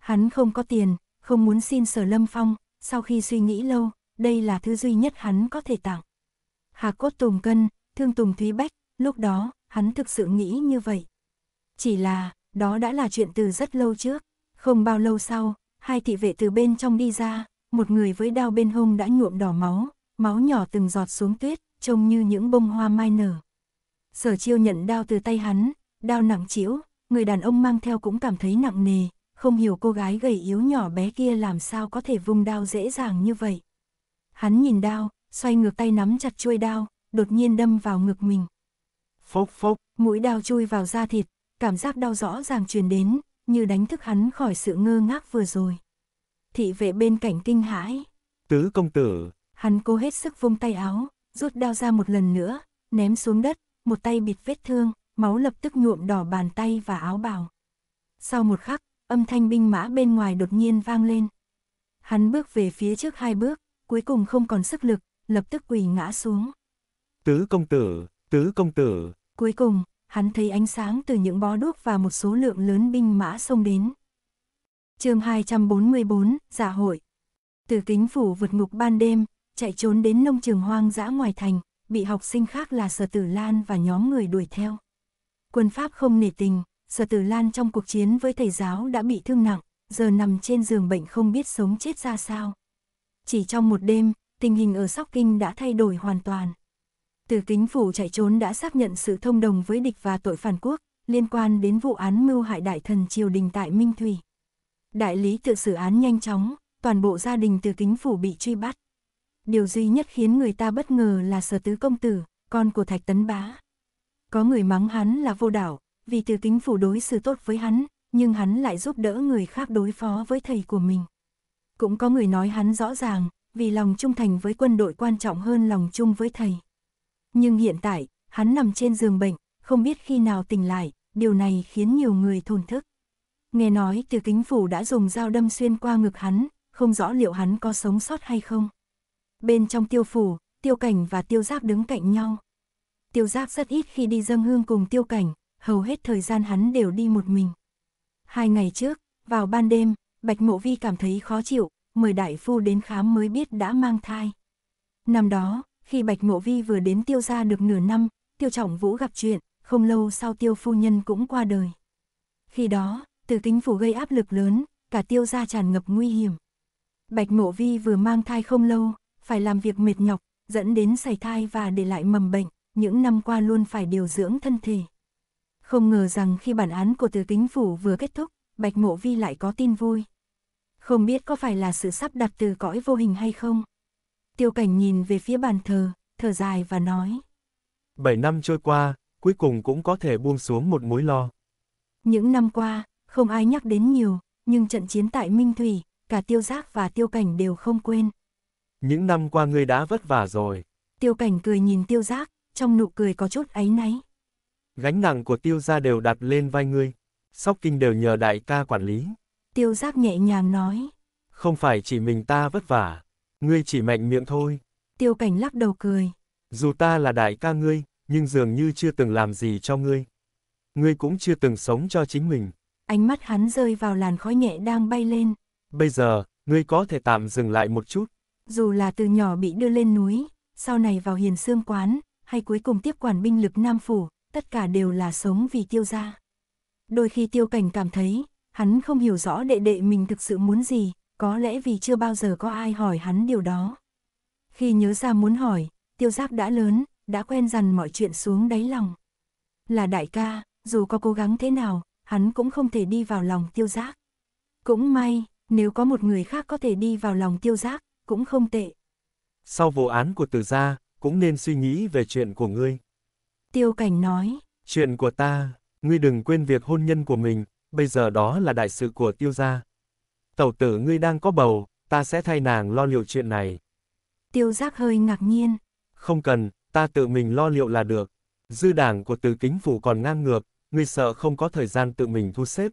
Hắn không có tiền, không muốn xin sở lâm phong, sau khi suy nghĩ lâu, đây là thứ duy nhất hắn có thể tặng. Hà cốt tùng cân, thương tùng thúy bách, lúc đó, hắn thực sự nghĩ như vậy. Chỉ là, đó đã là chuyện từ rất lâu trước, không bao lâu sau, hai thị vệ từ bên trong đi ra, một người với đao bên hông đã nhuộm đỏ máu, máu nhỏ từng giọt xuống tuyết, trông như những bông hoa mai nở. Sở chiêu nhận đao từ tay hắn, đao nặng chĩu, người đàn ông mang theo cũng cảm thấy nặng nề, không hiểu cô gái gầy yếu nhỏ bé kia làm sao có thể vung đao dễ dàng như vậy. Hắn nhìn đao, xoay ngược tay nắm chặt chuôi đao, đột nhiên đâm vào ngực mình. Phốc phốc, mũi đao chui vào da thịt, cảm giác đau rõ ràng truyền đến, như đánh thức hắn khỏi sự ngơ ngác vừa rồi. Thị vệ bên cạnh kinh hãi. Tứ công tử. Hắn cố hết sức vung tay áo, rút đao ra một lần nữa, ném xuống đất, một tay bịt vết thương, máu lập tức nhuộm đỏ bàn tay và áo bào. Sau một khắc, âm thanh binh mã bên ngoài đột nhiên vang lên. Hắn bước về phía trước hai bước, cuối cùng không còn sức lực, lập tức quỳ ngã xuống. Tứ công tử, tứ công tử. Cuối cùng, hắn thấy ánh sáng từ những bó đuốc và một số lượng lớn binh mã xông đến. chương 244, giả dạ hội Từ kính phủ vượt ngục ban đêm, chạy trốn đến nông trường hoang dã ngoài thành, bị học sinh khác là Sở Tử Lan và nhóm người đuổi theo. Quân Pháp không nể tình, Sở Tử Lan trong cuộc chiến với thầy giáo đã bị thương nặng, giờ nằm trên giường bệnh không biết sống chết ra sao. Chỉ trong một đêm, tình hình ở Sóc Kinh đã thay đổi hoàn toàn. Từ kính phủ chạy trốn đã xác nhận sự thông đồng với địch và tội phản quốc, liên quan đến vụ án mưu hại đại thần triều đình tại Minh Thủy. Đại lý tự xử án nhanh chóng, toàn bộ gia đình từ kính phủ bị truy bắt. Điều duy nhất khiến người ta bất ngờ là sở tứ công tử, con của Thạch Tấn Bá. Có người mắng hắn là vô đảo, vì từ kính phủ đối xử tốt với hắn, nhưng hắn lại giúp đỡ người khác đối phó với thầy của mình. Cũng có người nói hắn rõ ràng, vì lòng trung thành với quân đội quan trọng hơn lòng chung với thầy. Nhưng hiện tại, hắn nằm trên giường bệnh, không biết khi nào tỉnh lại, điều này khiến nhiều người thổn thức. Nghe nói từ kính phủ đã dùng dao đâm xuyên qua ngực hắn, không rõ liệu hắn có sống sót hay không. Bên trong tiêu phủ, tiêu cảnh và tiêu giác đứng cạnh nhau. Tiêu giác rất ít khi đi dâng hương cùng tiêu cảnh, hầu hết thời gian hắn đều đi một mình. Hai ngày trước, vào ban đêm, Bạch Mộ Vi cảm thấy khó chịu, mời đại phu đến khám mới biết đã mang thai. Năm đó, khi Bạch Mộ Vi vừa đến tiêu gia được nửa năm, tiêu trọng vũ gặp chuyện, không lâu sau tiêu phu nhân cũng qua đời. Khi đó, từ kính phủ gây áp lực lớn, cả tiêu gia tràn ngập nguy hiểm. Bạch Mộ Vi vừa mang thai không lâu, phải làm việc mệt nhọc, dẫn đến sảy thai và để lại mầm bệnh, những năm qua luôn phải điều dưỡng thân thể. Không ngờ rằng khi bản án của từ kính phủ vừa kết thúc, Bạch Mộ Vi lại có tin vui. Không biết có phải là sự sắp đặt từ cõi vô hình hay không? Tiêu cảnh nhìn về phía bàn thờ, thở dài và nói. Bảy năm trôi qua, cuối cùng cũng có thể buông xuống một mối lo. Những năm qua, không ai nhắc đến nhiều, nhưng trận chiến tại Minh Thủy, cả tiêu giác và tiêu cảnh đều không quên. Những năm qua ngươi đã vất vả rồi. Tiêu cảnh cười nhìn tiêu giác, trong nụ cười có chút áy náy. Gánh nặng của tiêu gia đều đặt lên vai ngươi. Sóc kinh đều nhờ đại ca quản lý. Tiêu giác nhẹ nhàng nói. Không phải chỉ mình ta vất vả, Ngươi chỉ mạnh miệng thôi. Tiêu cảnh lắc đầu cười. Dù ta là đại ca ngươi, nhưng dường như chưa từng làm gì cho ngươi. Ngươi cũng chưa từng sống cho chính mình. Ánh mắt hắn rơi vào làn khói nhẹ đang bay lên. Bây giờ, ngươi có thể tạm dừng lại một chút. Dù là từ nhỏ bị đưa lên núi, sau này vào hiền xương quán, hay cuối cùng tiếp quản binh lực Nam Phủ, tất cả đều là sống vì tiêu gia. Đôi khi tiêu cảnh cảm thấy, hắn không hiểu rõ đệ đệ mình thực sự muốn gì, có lẽ vì chưa bao giờ có ai hỏi hắn điều đó. Khi nhớ ra muốn hỏi, tiêu giác đã lớn, đã quen dần mọi chuyện xuống đáy lòng. Là đại ca, dù có cố gắng thế nào, hắn cũng không thể đi vào lòng tiêu giác. Cũng may, nếu có một người khác có thể đi vào lòng tiêu giác, cũng không tệ. Sau vụ án của từ gia, cũng nên suy nghĩ về chuyện của ngươi. Tiêu cảnh nói. Chuyện của ta, ngươi đừng quên việc hôn nhân của mình, bây giờ đó là đại sự của tiêu gia tẩu tử ngươi đang có bầu, ta sẽ thay nàng lo liệu chuyện này. Tiêu giác hơi ngạc nhiên. Không cần, ta tự mình lo liệu là được. Dư đảng của từ kính phủ còn ngang ngược, ngươi sợ không có thời gian tự mình thu xếp.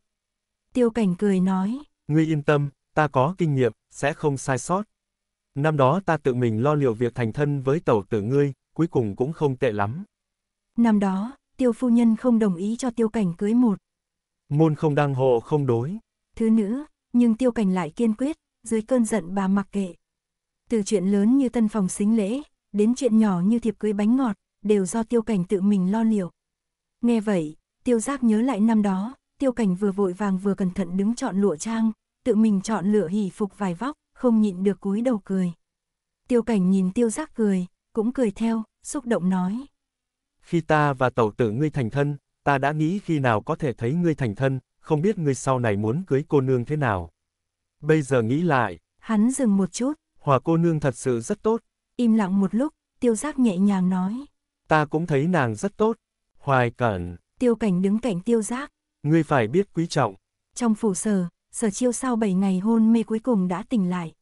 Tiêu cảnh cười nói. Ngươi yên tâm, ta có kinh nghiệm, sẽ không sai sót. Năm đó ta tự mình lo liệu việc thành thân với tẩu tử ngươi, cuối cùng cũng không tệ lắm. Năm đó, tiêu phu nhân không đồng ý cho tiêu cảnh cưới một. Môn không đăng hộ không đối. Thứ nữ, nhưng tiêu cảnh lại kiên quyết, dưới cơn giận bà mặc kệ. Từ chuyện lớn như tân phòng xính lễ, đến chuyện nhỏ như thiệp cưới bánh ngọt, đều do tiêu cảnh tự mình lo liệu. Nghe vậy, tiêu giác nhớ lại năm đó, tiêu cảnh vừa vội vàng vừa cẩn thận đứng chọn lụa trang, tự mình chọn lựa hỷ phục vài vóc, không nhịn được cúi đầu cười. Tiêu cảnh nhìn tiêu giác cười, cũng cười theo, xúc động nói. Khi ta và tẩu tử ngươi thành thân, ta đã nghĩ khi nào có thể thấy ngươi thành thân, không biết ngươi sau này muốn cưới cô nương thế nào. Bây giờ nghĩ lại. Hắn dừng một chút. Hòa cô nương thật sự rất tốt. Im lặng một lúc, tiêu giác nhẹ nhàng nói. Ta cũng thấy nàng rất tốt. Hoài cẩn. Tiêu cảnh đứng cạnh tiêu giác. Ngươi phải biết quý trọng. Trong phủ sở, sở chiêu sau 7 ngày hôn mê cuối cùng đã tỉnh lại.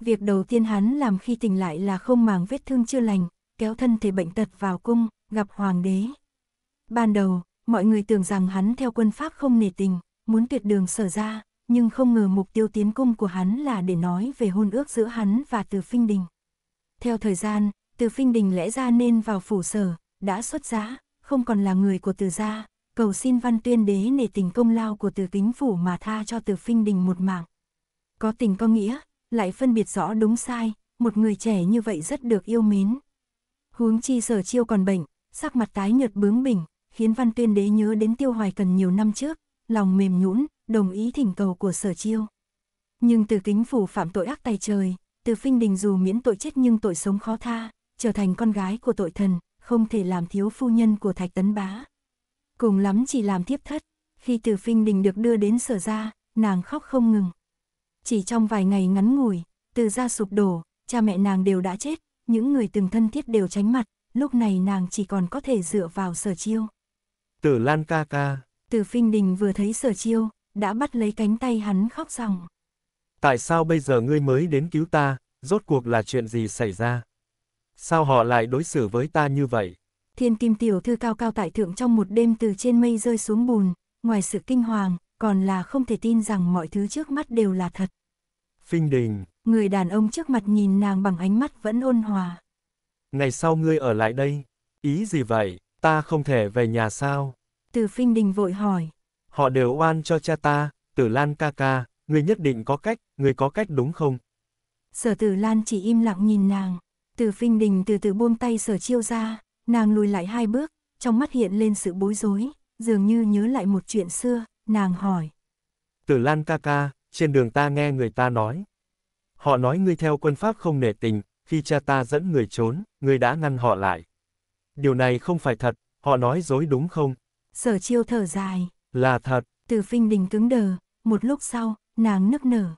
Việc đầu tiên hắn làm khi tỉnh lại là không màng vết thương chưa lành, kéo thân thể bệnh tật vào cung, gặp hoàng đế. Ban đầu, mọi người tưởng rằng hắn theo quân Pháp không nể tình, muốn tuyệt đường sở ra, nhưng không ngờ mục tiêu tiến cung của hắn là để nói về hôn ước giữa hắn và Từ Phinh Đình. Theo thời gian, Từ Phinh Đình lẽ ra nên vào phủ sở, đã xuất giá, không còn là người của Từ gia, cầu xin văn tuyên đế nể tình công lao của Từ Kính Phủ mà tha cho Từ Phinh Đình một mạng. Có tình có nghĩa, lại phân biệt rõ đúng sai, một người trẻ như vậy rất được yêu mến. Huống chi sở chiêu còn bệnh, sắc mặt tái nhợt bướng bỉnh, khiến Văn Tuyên Đế nhớ đến Tiêu Hoài Cần nhiều năm trước, lòng mềm nhũn, đồng ý thỉnh cầu của Sở Chiêu. Nhưng từ kính phủ phạm tội ác tay trời, từ phinh đình dù miễn tội chết nhưng tội sống khó tha, trở thành con gái của tội thần, không thể làm thiếu phu nhân của Thạch Tấn Bá. Cùng lắm chỉ làm thiếp thất, khi từ phinh đình được đưa đến sở ra, nàng khóc không ngừng. Chỉ trong vài ngày ngắn ngủi, từ gia sụp đổ, cha mẹ nàng đều đã chết, những người từng thân thiết đều tránh mặt, lúc này nàng chỉ còn có thể dựa vào sở chiêu. Tử Lan ca ca. Từ Phinh Đình vừa thấy Sở Chiêu, đã bắt lấy cánh tay hắn khóc ròng. Tại sao bây giờ ngươi mới đến cứu ta, rốt cuộc là chuyện gì xảy ra? Sao họ lại đối xử với ta như vậy? Thiên kim tiểu thư cao cao tại thượng trong một đêm từ trên mây rơi xuống bùn, ngoài sự kinh hoàng, còn là không thể tin rằng mọi thứ trước mắt đều là thật. Phinh đình. Người đàn ông trước mặt nhìn nàng bằng ánh mắt vẫn ôn hòa. Ngày sau ngươi ở lại đây, ý gì vậy? Ta không thể về nhà sao? Từ Phinh Đình vội hỏi. Họ đều oan cho cha ta, Tử Lan ca ca, người nhất định có cách, người có cách đúng không? Sở Tử Lan chỉ im lặng nhìn nàng. Từ Phinh Đình từ từ buông tay Sở Chiêu ra, nàng lùi lại hai bước, trong mắt hiện lên sự bối rối, dường như nhớ lại một chuyện xưa, nàng hỏi. Tử Lan ca ca, trên đường ta nghe người ta nói. Họ nói ngươi theo quân Pháp không nể tình, khi cha ta dẫn người trốn, ngươi đã ngăn họ lại. Điều này không phải thật, họ nói dối đúng không? Sở chiêu thở dài. Là thật. Từ phinh đình cứng đờ, một lúc sau, nàng nức nở.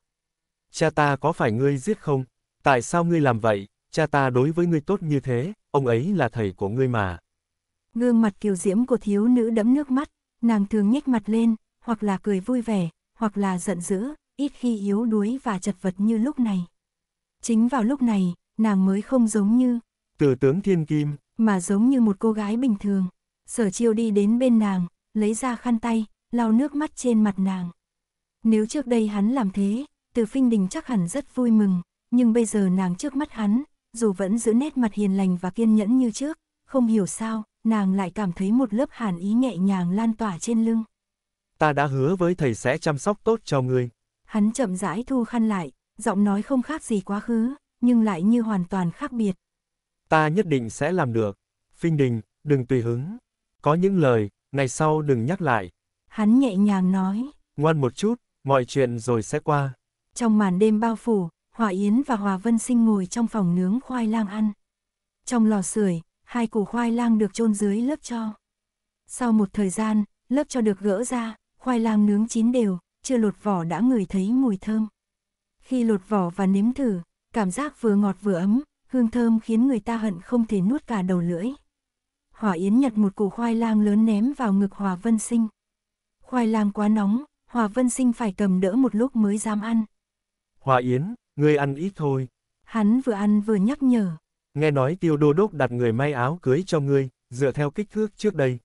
Cha ta có phải ngươi giết không? Tại sao ngươi làm vậy? Cha ta đối với ngươi tốt như thế, ông ấy là thầy của ngươi mà. Gương mặt kiều diễm của thiếu nữ đẫm nước mắt, nàng thường nhếch mặt lên, hoặc là cười vui vẻ, hoặc là giận dữ, ít khi yếu đuối và chật vật như lúc này. Chính vào lúc này, nàng mới không giống như... Từ tướng thiên kim, mà giống như một cô gái bình thường. Sở chiêu đi đến bên nàng, lấy ra khăn tay, lau nước mắt trên mặt nàng. Nếu trước đây hắn làm thế, từ phinh đình chắc hẳn rất vui mừng, nhưng bây giờ nàng trước mắt hắn, dù vẫn giữ nét mặt hiền lành và kiên nhẫn như trước, không hiểu sao, nàng lại cảm thấy một lớp hàn ý nhẹ nhàng lan tỏa trên lưng. Ta đã hứa với thầy sẽ chăm sóc tốt cho ngươi. Hắn chậm rãi thu khăn lại, giọng nói không khác gì quá khứ, nhưng lại như hoàn toàn khác biệt. Ta nhất định sẽ làm được. Phinh Đình, đừng tùy hứng. Có những lời, ngày sau đừng nhắc lại. Hắn nhẹ nhàng nói. Ngoan một chút, mọi chuyện rồi sẽ qua. Trong màn đêm bao phủ, Hòa Yến và Hòa Vân Sinh ngồi trong phòng nướng khoai lang ăn. Trong lò sưởi, hai củ khoai lang được chôn dưới lớp cho. Sau một thời gian, lớp cho được gỡ ra, khoai lang nướng chín đều, chưa lột vỏ đã ngửi thấy mùi thơm. Khi lột vỏ và nếm thử, cảm giác vừa ngọt vừa ấm, hương thơm khiến người ta hận không thể nuốt cả đầu lưỡi. Hỏa Yến nhặt một củ khoai lang lớn ném vào ngực Hòa Vân Sinh. Khoai lang quá nóng, Hòa Vân Sinh phải cầm đỡ một lúc mới dám ăn. Hòa Yến, ngươi ăn ít thôi. Hắn vừa ăn vừa nhắc nhở. Nghe nói tiêu đô đốc đặt người may áo cưới cho ngươi, dựa theo kích thước trước đây.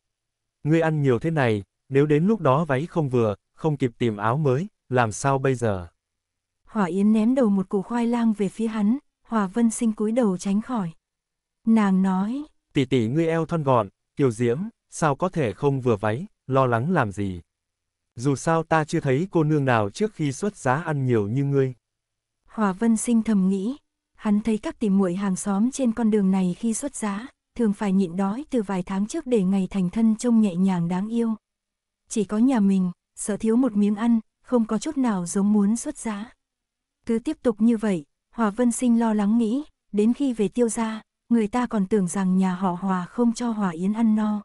Ngươi ăn nhiều thế này, nếu đến lúc đó váy không vừa, không kịp tìm áo mới, làm sao bây giờ? Hỏa Yến ném đầu một củ khoai lang về phía hắn, Hòa Vân Sinh cúi đầu tránh khỏi. Nàng nói, tỷ tỷ ngươi eo thon gọn, kiều diễm, sao có thể không vừa váy, lo lắng làm gì. Dù sao ta chưa thấy cô nương nào trước khi xuất giá ăn nhiều như ngươi. Hòa Vân Sinh thầm nghĩ, hắn thấy các tỷ muội hàng xóm trên con đường này khi xuất giá, thường phải nhịn đói từ vài tháng trước để ngày thành thân trông nhẹ nhàng đáng yêu. Chỉ có nhà mình, sợ thiếu một miếng ăn, không có chút nào giống muốn xuất giá. Cứ tiếp tục như vậy, Hòa Vân Sinh lo lắng nghĩ, đến khi về tiêu gia, người ta còn tưởng rằng nhà họ Hòa không cho Hòa Yến ăn no.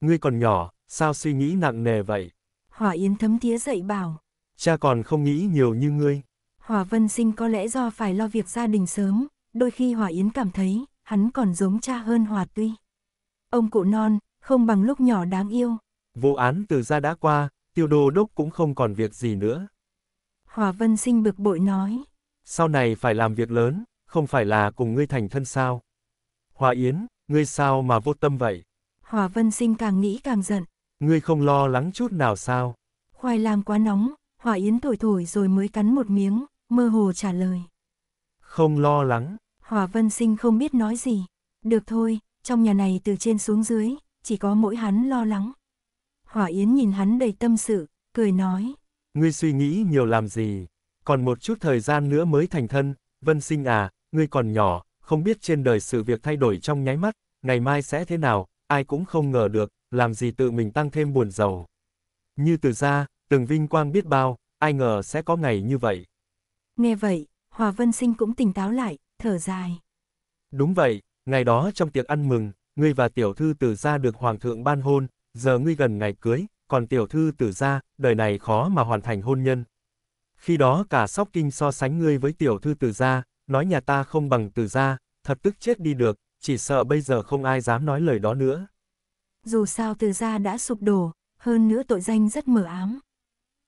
Ngươi còn nhỏ, sao suy nghĩ nặng nề vậy? Hòa Yến thấm thía dậy bảo. Cha còn không nghĩ nhiều như ngươi. Hòa Vân Sinh có lẽ do phải lo việc gia đình sớm, đôi khi Hòa Yến cảm thấy, hắn còn giống cha hơn Hòa Tuy. Ông cụ non, không bằng lúc nhỏ đáng yêu. Vô án từ gia đã qua, tiêu đô đốc cũng không còn việc gì nữa. Hòa Vân Sinh bực bội nói. Sau này phải làm việc lớn, không phải là cùng ngươi thành thân sao? Hòa Yến, ngươi sao mà vô tâm vậy? Hòa Vân Sinh càng nghĩ càng giận. Ngươi không lo lắng chút nào sao? Khoai lang quá nóng, Hòa Yến thổi thổi rồi mới cắn một miếng, mơ hồ trả lời. Không lo lắng. Hòa Vân Sinh không biết nói gì. Được thôi, trong nhà này từ trên xuống dưới, chỉ có mỗi hắn lo lắng. Hòa Yến nhìn hắn đầy tâm sự, cười nói. Ngươi suy nghĩ nhiều làm gì? còn một chút thời gian nữa mới thành thân, Vân Sinh à, ngươi còn nhỏ, không biết trên đời sự việc thay đổi trong nháy mắt, ngày mai sẽ thế nào, ai cũng không ngờ được, làm gì tự mình tăng thêm buồn giàu. Như từ ra, từng vinh quang biết bao, ai ngờ sẽ có ngày như vậy. Nghe vậy, Hòa Vân Sinh cũng tỉnh táo lại, thở dài. Đúng vậy, ngày đó trong tiệc ăn mừng, ngươi và tiểu thư từ gia được hoàng thượng ban hôn, giờ ngươi gần ngày cưới, còn tiểu thư từ gia, đời này khó mà hoàn thành hôn nhân, khi đó cả sóc kinh so sánh ngươi với tiểu thư từ gia, nói nhà ta không bằng từ gia, thật tức chết đi được, chỉ sợ bây giờ không ai dám nói lời đó nữa. Dù sao từ gia đã sụp đổ, hơn nữa tội danh rất mở ám.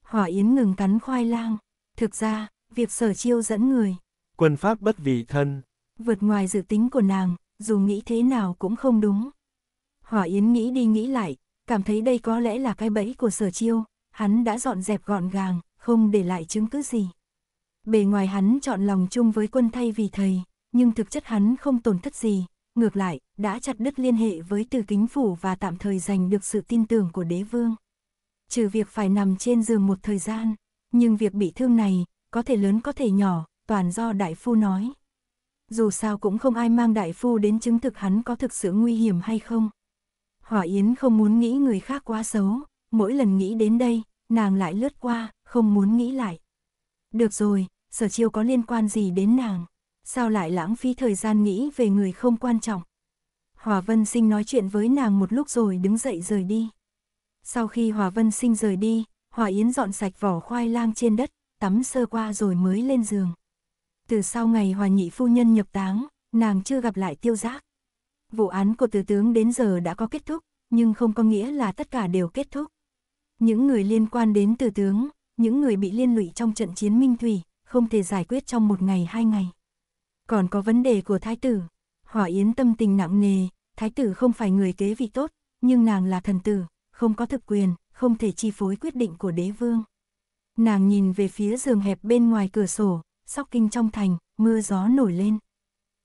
Hỏa Yến ngừng cắn khoai lang, thực ra, việc sở chiêu dẫn người. Quân pháp bất vì thân. Vượt ngoài dự tính của nàng, dù nghĩ thế nào cũng không đúng. Hỏa Yến nghĩ đi nghĩ lại, cảm thấy đây có lẽ là cái bẫy của sở chiêu, hắn đã dọn dẹp gọn gàng, không để lại chứng cứ gì. Bề ngoài hắn chọn lòng chung với quân thay vì thầy, nhưng thực chất hắn không tổn thất gì, ngược lại, đã chặt đứt liên hệ với từ kính phủ và tạm thời giành được sự tin tưởng của đế vương. Trừ việc phải nằm trên giường một thời gian, nhưng việc bị thương này, có thể lớn có thể nhỏ, toàn do đại phu nói. Dù sao cũng không ai mang đại phu đến chứng thực hắn có thực sự nguy hiểm hay không. Hỏa Yến không muốn nghĩ người khác quá xấu, mỗi lần nghĩ đến đây, nàng lại lướt qua, không muốn nghĩ lại. Được rồi, sở chiêu có liên quan gì đến nàng? Sao lại lãng phí thời gian nghĩ về người không quan trọng? Hòa Vân Sinh nói chuyện với nàng một lúc rồi đứng dậy rời đi. Sau khi Hòa Vân Sinh rời đi, Hòa Yến dọn sạch vỏ khoai lang trên đất, tắm sơ qua rồi mới lên giường. Từ sau ngày Hòa Nhị Phu Nhân nhập táng, nàng chưa gặp lại tiêu giác. Vụ án của tử tướng đến giờ đã có kết thúc, nhưng không có nghĩa là tất cả đều kết thúc. Những người liên quan đến tử tướng, những người bị liên lụy trong trận chiến Minh Thủy, không thể giải quyết trong một ngày hai ngày. Còn có vấn đề của thái tử, Hỏa Yến tâm tình nặng nề, thái tử không phải người kế vị tốt, nhưng nàng là thần tử, không có thực quyền, không thể chi phối quyết định của đế vương. Nàng nhìn về phía giường hẹp bên ngoài cửa sổ, sóc kinh trong thành, mưa gió nổi lên.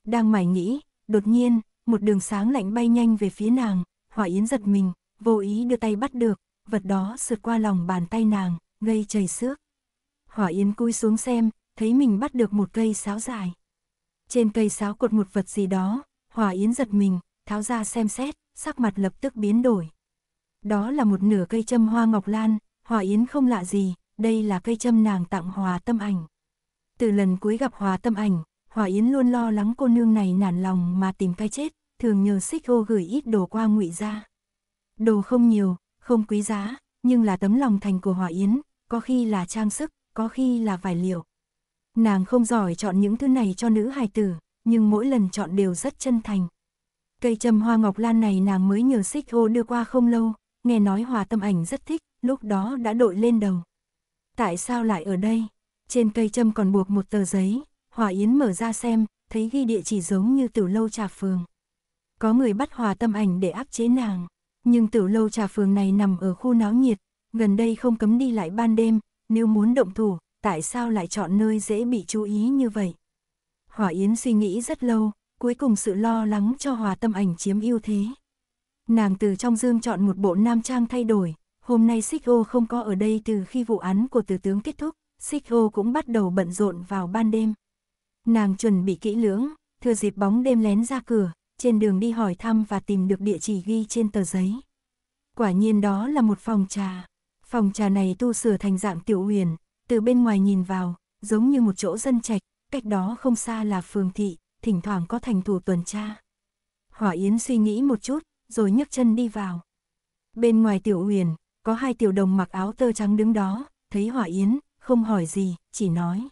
Đang mải nghĩ, đột nhiên, một đường sáng lạnh bay nhanh về phía nàng, Hỏa Yến giật mình, vô ý đưa tay bắt được, vật đó sượt qua lòng bàn tay nàng, gây chảy xước. Hỏa Yến cúi xuống xem, thấy mình bắt được một cây sáo dài. Trên cây sáo cột một vật gì đó, Hỏa Yến giật mình, tháo ra xem xét, sắc mặt lập tức biến đổi. Đó là một nửa cây châm hoa ngọc lan, Hỏa Yến không lạ gì, đây là cây châm nàng tặng Hòa Tâm Ảnh. Từ lần cuối gặp Hòa Tâm Ảnh, Hỏa Yến luôn lo lắng cô nương này nản lòng mà tìm cái chết, thường nhờ xích ô gửi ít đồ qua ngụy ra. Đồ không nhiều, không quý giá, nhưng là tấm lòng thành của Hỏa Yến, có khi là trang sức, có khi là vải liệu. Nàng không giỏi chọn những thứ này cho nữ hài tử, nhưng mỗi lần chọn đều rất chân thành. Cây trầm hoa ngọc lan này nàng mới nhờ xích ô đưa qua không lâu, nghe nói hòa tâm ảnh rất thích, lúc đó đã đội lên đầu. Tại sao lại ở đây? Trên cây châm còn buộc một tờ giấy, Hòa Yến mở ra xem, thấy ghi địa chỉ giống như Tử lâu trà phường. Có người bắt Hòa tâm ảnh để áp chế nàng, nhưng Tử lâu trà phường này nằm ở khu náo nhiệt, gần đây không cấm đi lại ban đêm, nếu muốn động thủ, tại sao lại chọn nơi dễ bị chú ý như vậy? Hỏa Yến suy nghĩ rất lâu, cuối cùng sự lo lắng cho Hòa Tâm Ảnh chiếm ưu thế. Nàng từ trong dương chọn một bộ nam trang thay đổi, hôm nay Xích Ô không có ở đây từ khi vụ án của tử tướng kết thúc, Xích Ô cũng bắt đầu bận rộn vào ban đêm. Nàng chuẩn bị kỹ lưỡng, thừa dịp bóng đêm lén ra cửa, trên đường đi hỏi thăm và tìm được địa chỉ ghi trên tờ giấy. Quả nhiên đó là một phòng trà. Phòng trà này tu sửa thành dạng tiểu huyền, từ bên ngoài nhìn vào, giống như một chỗ dân trạch, cách đó không xa là phường thị, thỉnh thoảng có thành thủ tuần tra. Hỏa Yến suy nghĩ một chút, rồi nhấc chân đi vào. Bên ngoài tiểu huyền, có hai tiểu đồng mặc áo tơ trắng đứng đó, thấy Hỏa Yến, không hỏi gì, chỉ nói.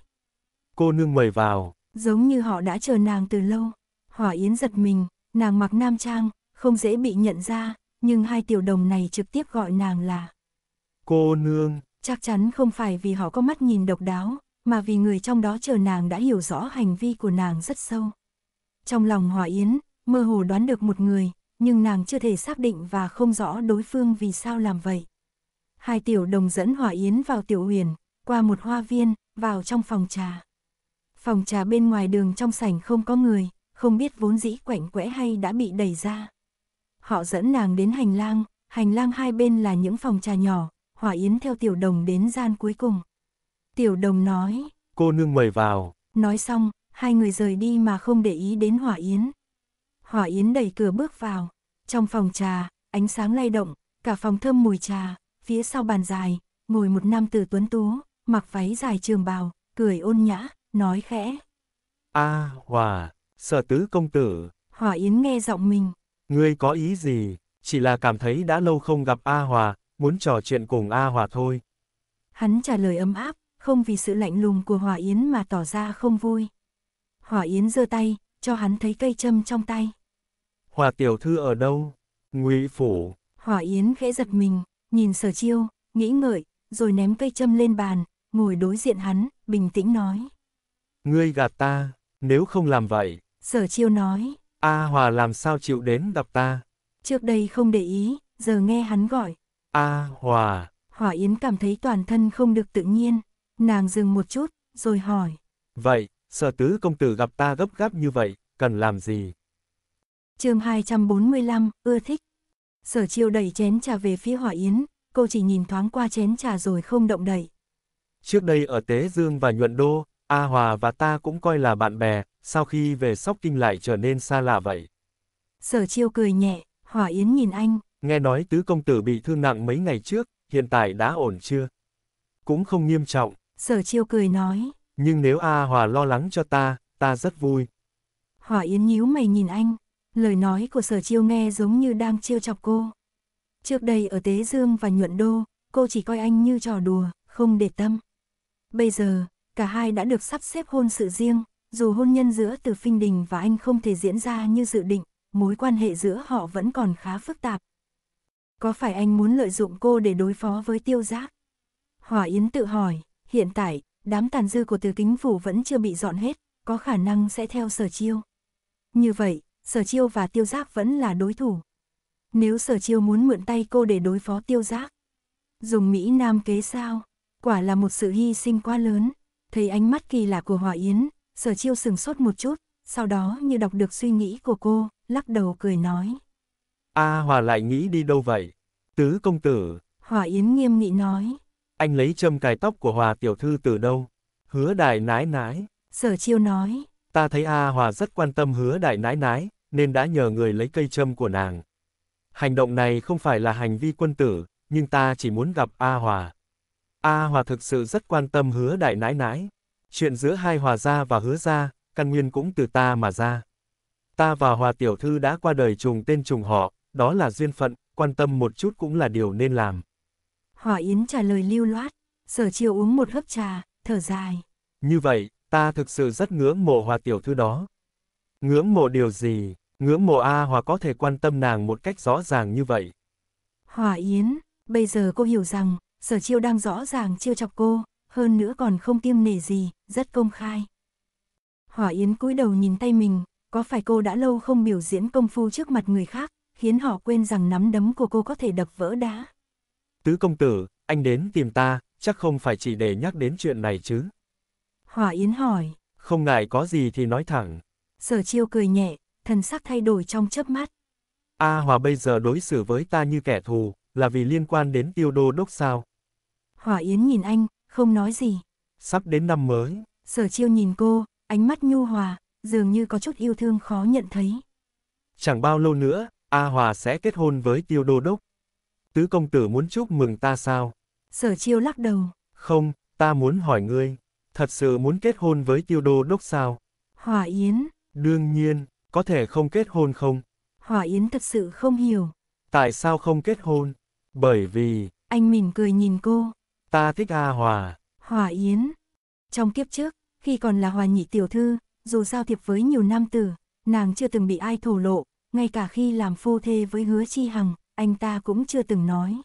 Cô nương mời vào. Giống như họ đã chờ nàng từ lâu. Hỏa Yến giật mình, nàng mặc nam trang, không dễ bị nhận ra, nhưng hai tiểu đồng này trực tiếp gọi nàng là cô nương. Chắc chắn không phải vì họ có mắt nhìn độc đáo, mà vì người trong đó chờ nàng đã hiểu rõ hành vi của nàng rất sâu. Trong lòng Hòa Yến, mơ hồ đoán được một người, nhưng nàng chưa thể xác định và không rõ đối phương vì sao làm vậy. Hai tiểu đồng dẫn Hòa Yến vào tiểu huyền, qua một hoa viên, vào trong phòng trà. Phòng trà bên ngoài đường trong sảnh không có người, không biết vốn dĩ quạnh quẽ hay đã bị đẩy ra. Họ dẫn nàng đến hành lang, hành lang hai bên là những phòng trà nhỏ, Hỏa Yến theo Tiểu Đồng đến gian cuối cùng. Tiểu Đồng nói. Cô nương mời vào. Nói xong, hai người rời đi mà không để ý đến Hỏa Yến. Hỏa Yến đẩy cửa bước vào. Trong phòng trà, ánh sáng lay động, cả phòng thơm mùi trà. Phía sau bàn dài, ngồi một nam tử tuấn tú, mặc váy dài trường bào, cười ôn nhã, nói khẽ. a à, Hòa, sở tứ công tử. Hòa Yến nghe giọng mình. Ngươi có ý gì? Chỉ là cảm thấy đã lâu không gặp A Hòa, muốn trò chuyện cùng A Hòa thôi. Hắn trả lời ấm áp, không vì sự lạnh lùng của Hòa Yến mà tỏ ra không vui. Hòa Yến giơ tay, cho hắn thấy cây châm trong tay. Hòa tiểu thư ở đâu? Ngụy phủ. Hòa Yến khẽ giật mình, nhìn sở chiêu, nghĩ ngợi, rồi ném cây châm lên bàn, ngồi đối diện hắn, bình tĩnh nói. Ngươi gạt ta, nếu không làm vậy. Sở chiêu nói. A Hòa làm sao chịu đến đập ta? Trước đây không để ý, giờ nghe hắn gọi, A Hòa. Hòa Yến cảm thấy toàn thân không được tự nhiên, nàng dừng một chút, rồi hỏi. Vậy, sở tứ công tử gặp ta gấp gáp như vậy, cần làm gì? chương 245, ưa thích. Sở chiêu đẩy chén trà về phía Hòa Yến, cô chỉ nhìn thoáng qua chén trà rồi không động đậy. Trước đây ở Tế Dương và Nhuận Đô, A Hòa và ta cũng coi là bạn bè, sau khi về Sóc Kinh lại trở nên xa lạ vậy. Sở chiêu cười nhẹ, Hòa Yến nhìn anh, Nghe nói tứ công tử bị thương nặng mấy ngày trước, hiện tại đã ổn chưa? Cũng không nghiêm trọng. Sở chiêu cười nói. Nhưng nếu A Hòa lo lắng cho ta, ta rất vui. Hòa Yến nhíu mày nhìn anh, lời nói của sở chiêu nghe giống như đang trêu chọc cô. Trước đây ở Tế Dương và Nhuận Đô, cô chỉ coi anh như trò đùa, không để tâm. Bây giờ, cả hai đã được sắp xếp hôn sự riêng, dù hôn nhân giữa Từ Phinh Đình và anh không thể diễn ra như dự định, mối quan hệ giữa họ vẫn còn khá phức tạp, có phải anh muốn lợi dụng cô để đối phó với tiêu giác? Hỏa Yến tự hỏi, hiện tại, đám tàn dư của từ kính phủ vẫn chưa bị dọn hết, có khả năng sẽ theo sở chiêu. Như vậy, sở chiêu và tiêu giác vẫn là đối thủ. Nếu sở chiêu muốn mượn tay cô để đối phó tiêu giác, dùng Mỹ Nam kế sao, quả là một sự hy sinh quá lớn. Thấy ánh mắt kỳ lạ của Hỏa Yến, sở chiêu sừng sốt một chút, sau đó như đọc được suy nghĩ của cô, lắc đầu cười nói. A à, Hòa lại nghĩ đi đâu vậy? Tứ công tử. Hòa Yến nghiêm nghị nói. Anh lấy châm cài tóc của Hòa tiểu thư từ đâu? Hứa đại nái nái. Sở chiêu nói. Ta thấy A Hòa rất quan tâm hứa đại nái nái, nên đã nhờ người lấy cây châm của nàng. Hành động này không phải là hành vi quân tử, nhưng ta chỉ muốn gặp A Hòa. A Hòa thực sự rất quan tâm hứa đại nái nái. Chuyện giữa hai Hòa gia và hứa gia, căn nguyên cũng từ ta mà ra. Ta và Hòa tiểu thư đã qua đời trùng tên trùng họ, đó là duyên phận, quan tâm một chút cũng là điều nên làm. Hỏa Yến trả lời lưu loát, sở chiều uống một hớp trà, thở dài. Như vậy, ta thực sự rất ngưỡng mộ hòa tiểu thư đó. Ngưỡng mộ điều gì, ngưỡng mộ A hòa có thể quan tâm nàng một cách rõ ràng như vậy. Hỏa Yến, bây giờ cô hiểu rằng, sở chiêu đang rõ ràng chiêu chọc cô, hơn nữa còn không tiêm nể gì, rất công khai. Hỏa Yến cúi đầu nhìn tay mình, có phải cô đã lâu không biểu diễn công phu trước mặt người khác, khiến họ quên rằng nắm đấm của cô có thể đập vỡ đá. Tứ công tử, anh đến tìm ta, chắc không phải chỉ để nhắc đến chuyện này chứ. hòa Yến hỏi. Không ngại có gì thì nói thẳng. Sở chiêu cười nhẹ, thần sắc thay đổi trong chớp mắt. A Hòa bây giờ đối xử với ta như kẻ thù, là vì liên quan đến tiêu đô đốc sao? hòa Yến nhìn anh, không nói gì. Sắp đến năm mới. Sở chiêu nhìn cô, ánh mắt nhu hòa, dường như có chút yêu thương khó nhận thấy. Chẳng bao lâu nữa, A Hòa sẽ kết hôn với tiêu đô đốc. Tứ công tử muốn chúc mừng ta sao? Sở chiêu lắc đầu. Không, ta muốn hỏi ngươi, thật sự muốn kết hôn với tiêu đô đốc sao? Hòa Yến. Đương nhiên, có thể không kết hôn không? Hòa Yến thật sự không hiểu. Tại sao không kết hôn? Bởi vì... Anh mỉm cười nhìn cô. Ta thích A Hòa. Hòa Yến. Trong kiếp trước, khi còn là Hòa Nhị Tiểu Thư, dù giao thiệp với nhiều nam tử, nàng chưa từng bị ai thổ lộ, ngay cả khi làm phu thê với hứa chi hằng, anh ta cũng chưa từng nói.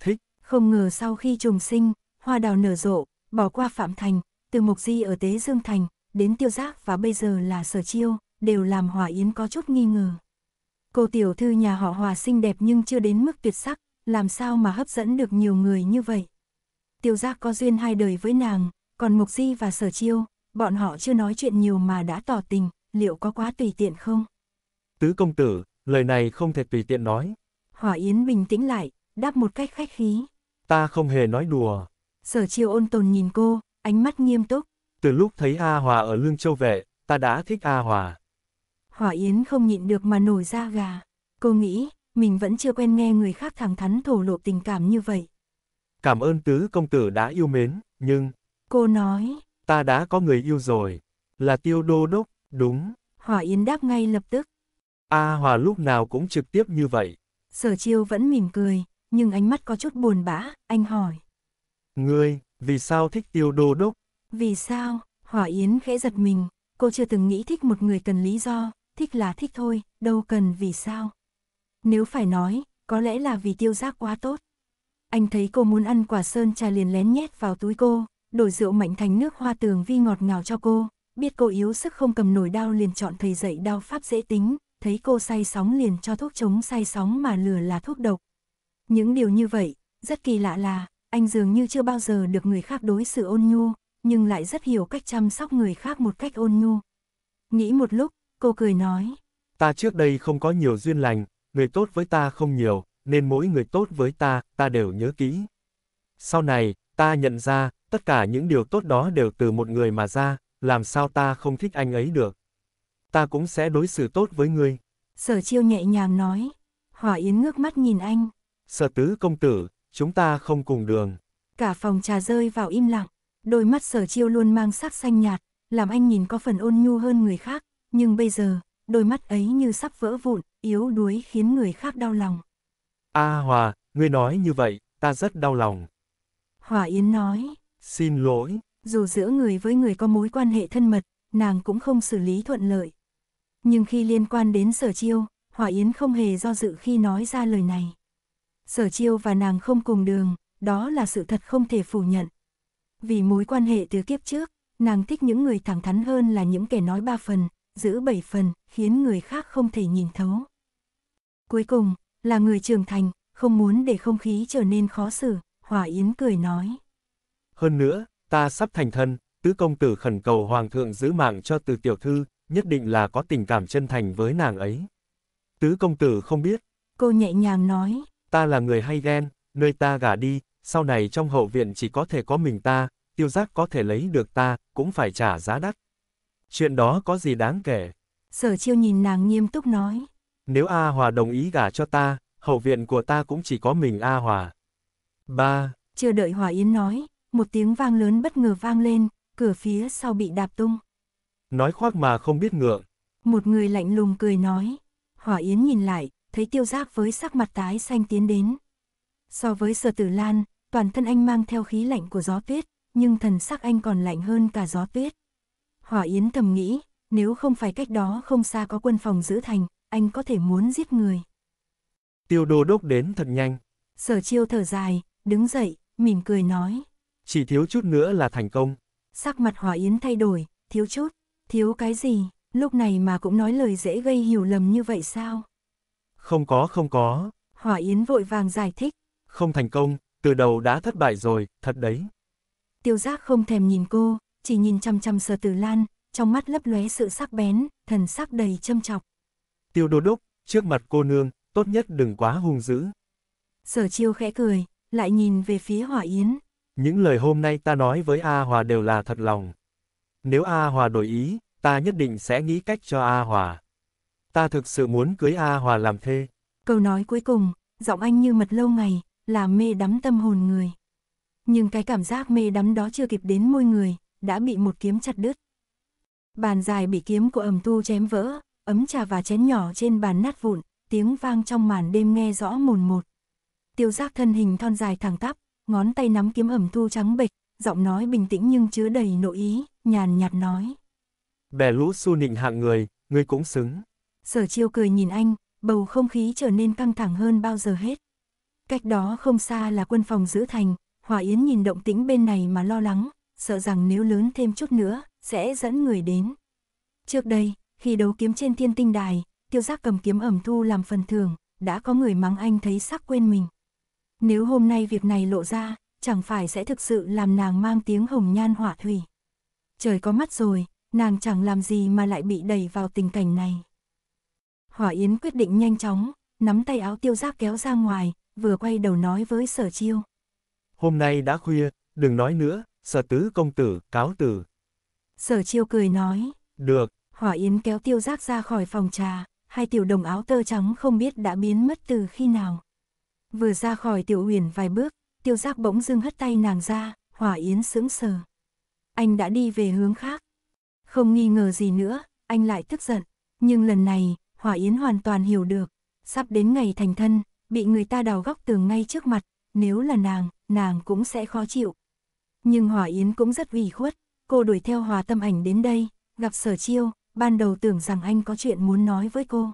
Thích. Không ngờ sau khi trùng sinh, hoa đào nở rộ, bỏ qua Phạm Thành, từ Mộc Di ở Tế Dương Thành, đến Tiêu Giác và bây giờ là Sở Chiêu, đều làm Hòa Yến có chút nghi ngờ. Cô tiểu thư nhà họ Hòa xinh đẹp nhưng chưa đến mức tuyệt sắc, làm sao mà hấp dẫn được nhiều người như vậy. Tiêu Giác có duyên hai đời với nàng, còn Mộc Di và Sở Chiêu, bọn họ chưa nói chuyện nhiều mà đã tỏ tình, liệu có quá tùy tiện không? Tứ công tử, lời này không thể tùy tiện nói. Hỏa Yến bình tĩnh lại, đáp một cách khách khí. Ta không hề nói đùa. Sở chiêu ôn tồn nhìn cô, ánh mắt nghiêm túc. Từ lúc thấy A Hòa ở Lương Châu Vệ, ta đã thích A Hòa. Hỏa Yến không nhịn được mà nổi da gà. Cô nghĩ, mình vẫn chưa quen nghe người khác thẳng thắn thổ lộ tình cảm như vậy. Cảm ơn tứ công tử đã yêu mến, nhưng... Cô nói... Ta đã có người yêu rồi. Là tiêu đô đốc, đúng. Hỏa Yến đáp ngay lập tức. A Hòa lúc nào cũng trực tiếp như vậy. Sở chiêu vẫn mỉm cười, nhưng ánh mắt có chút buồn bã, anh hỏi. Ngươi, vì sao thích tiêu đô đốc? Vì sao? Hòa Yến khẽ giật mình, cô chưa từng nghĩ thích một người cần lý do, thích là thích thôi, đâu cần vì sao. Nếu phải nói, có lẽ là vì tiêu giác quá tốt. Anh thấy cô muốn ăn quả sơn trà liền lén nhét vào túi cô, đổi rượu mạnh thành nước hoa tường vi ngọt ngào cho cô, biết cô yếu sức không cầm nổi đau liền chọn thầy dạy đau pháp dễ tính, thấy cô say sóng liền cho thuốc chống say sóng mà lừa là thuốc độc. Những điều như vậy, rất kỳ lạ là, anh dường như chưa bao giờ được người khác đối xử ôn nhu, nhưng lại rất hiểu cách chăm sóc người khác một cách ôn nhu. Nghĩ một lúc, cô cười nói. Ta trước đây không có nhiều duyên lành, người tốt với ta không nhiều, nên mỗi người tốt với ta, ta đều nhớ kỹ. Sau này, ta nhận ra, tất cả những điều tốt đó đều từ một người mà ra, làm sao ta không thích anh ấy được ta cũng sẽ đối xử tốt với ngươi. Sở chiêu nhẹ nhàng nói. Hỏa Yến ngước mắt nhìn anh. Sở tứ công tử, chúng ta không cùng đường. Cả phòng trà rơi vào im lặng. Đôi mắt sở chiêu luôn mang sắc xanh nhạt, làm anh nhìn có phần ôn nhu hơn người khác. Nhưng bây giờ, đôi mắt ấy như sắp vỡ vụn, yếu đuối khiến người khác đau lòng. A à, Hòa, ngươi nói như vậy, ta rất đau lòng. Hòa Yến nói. Xin lỗi. Dù giữa người với người có mối quan hệ thân mật, nàng cũng không xử lý thuận lợi, nhưng khi liên quan đến sở chiêu, hỏa Yến không hề do dự khi nói ra lời này. Sở chiêu và nàng không cùng đường, đó là sự thật không thể phủ nhận. Vì mối quan hệ từ kiếp trước, nàng thích những người thẳng thắn hơn là những kẻ nói ba phần, giữ bảy phần, khiến người khác không thể nhìn thấu. Cuối cùng, là người trưởng thành, không muốn để không khí trở nên khó xử, hỏa Yến cười nói. Hơn nữa, ta sắp thành thân, tứ công tử khẩn cầu hoàng thượng giữ mạng cho từ tiểu thư, nhất định là có tình cảm chân thành với nàng ấy. Tứ công tử không biết. Cô nhẹ nhàng nói. Ta là người hay ghen, nơi ta gả đi, sau này trong hậu viện chỉ có thể có mình ta, tiêu giác có thể lấy được ta, cũng phải trả giá đắt. Chuyện đó có gì đáng kể. Sở chiêu nhìn nàng nghiêm túc nói. Nếu A Hòa đồng ý gả cho ta, hậu viện của ta cũng chỉ có mình A Hòa. ba Chưa đợi Hòa Yến nói, một tiếng vang lớn bất ngờ vang lên, cửa phía sau bị đạp tung nói khoác mà không biết ngượng. Một người lạnh lùng cười nói. Hỏa Yến nhìn lại, thấy tiêu giác với sắc mặt tái xanh tiến đến. So với sở tử lan, toàn thân anh mang theo khí lạnh của gió tuyết, nhưng thần sắc anh còn lạnh hơn cả gió tuyết. Hỏa Yến thầm nghĩ, nếu không phải cách đó không xa có quân phòng giữ thành, anh có thể muốn giết người. Tiêu đô đốc đến thật nhanh. Sở chiêu thở dài, đứng dậy, mỉm cười nói. Chỉ thiếu chút nữa là thành công. Sắc mặt Hỏa Yến thay đổi, thiếu chút. Thiếu cái gì, lúc này mà cũng nói lời dễ gây hiểu lầm như vậy sao? Không có không có. Hỏa Yến vội vàng giải thích. Không thành công, từ đầu đã thất bại rồi, thật đấy. Tiêu giác không thèm nhìn cô, chỉ nhìn chăm chăm sờ từ lan, trong mắt lấp lóe sự sắc bén, thần sắc đầy châm chọc. Tiêu đô đốc, trước mặt cô nương, tốt nhất đừng quá hung dữ. Sở chiêu khẽ cười, lại nhìn về phía Hỏa Yến. Những lời hôm nay ta nói với A Hòa đều là thật lòng. Nếu A Hòa đổi ý, ta nhất định sẽ nghĩ cách cho A Hòa. Ta thực sự muốn cưới A Hòa làm thê. Câu nói cuối cùng, giọng anh như mật lâu ngày, làm mê đắm tâm hồn người. Nhưng cái cảm giác mê đắm đó chưa kịp đến môi người, đã bị một kiếm chặt đứt. Bàn dài bị kiếm của ẩm tu chém vỡ, ấm trà và chén nhỏ trên bàn nát vụn, tiếng vang trong màn đêm nghe rõ mồn một. Tiêu giác thân hình thon dài thẳng tắp, ngón tay nắm kiếm ẩm tu trắng bệch, giọng nói bình tĩnh nhưng chứa đầy nội ý, nhàn nhạt nói bè lũ su nịnh hạng người, ngươi cũng xứng. Sở chiêu cười nhìn anh, bầu không khí trở nên căng thẳng hơn bao giờ hết. Cách đó không xa là quân phòng giữ thành, Hòa Yến nhìn động tĩnh bên này mà lo lắng, sợ rằng nếu lớn thêm chút nữa, sẽ dẫn người đến. Trước đây, khi đấu kiếm trên thiên tinh đài, tiêu giác cầm kiếm ẩm thu làm phần thưởng, đã có người mắng anh thấy sắc quên mình. Nếu hôm nay việc này lộ ra, chẳng phải sẽ thực sự làm nàng mang tiếng hồng nhan hỏa thủy. Trời có mắt rồi, nàng chẳng làm gì mà lại bị đẩy vào tình cảnh này. Hỏa Yến quyết định nhanh chóng, nắm tay áo tiêu giác kéo ra ngoài, vừa quay đầu nói với sở chiêu. Hôm nay đã khuya, đừng nói nữa, sở tứ công tử, cáo tử. Sở chiêu cười nói. Được. Hỏa Yến kéo tiêu giác ra khỏi phòng trà, hai tiểu đồng áo tơ trắng không biết đã biến mất từ khi nào. Vừa ra khỏi tiểu huyền vài bước, tiêu giác bỗng dưng hất tay nàng ra, Hỏa Yến sững sờ. Anh đã đi về hướng khác, không nghi ngờ gì nữa, anh lại tức giận. Nhưng lần này, Hỏa Yến hoàn toàn hiểu được. Sắp đến ngày thành thân, bị người ta đào góc tường ngay trước mặt. Nếu là nàng, nàng cũng sẽ khó chịu. Nhưng Hỏa Yến cũng rất ủy khuất. Cô đuổi theo Hòa Tâm Ảnh đến đây, gặp Sở Chiêu, ban đầu tưởng rằng anh có chuyện muốn nói với cô.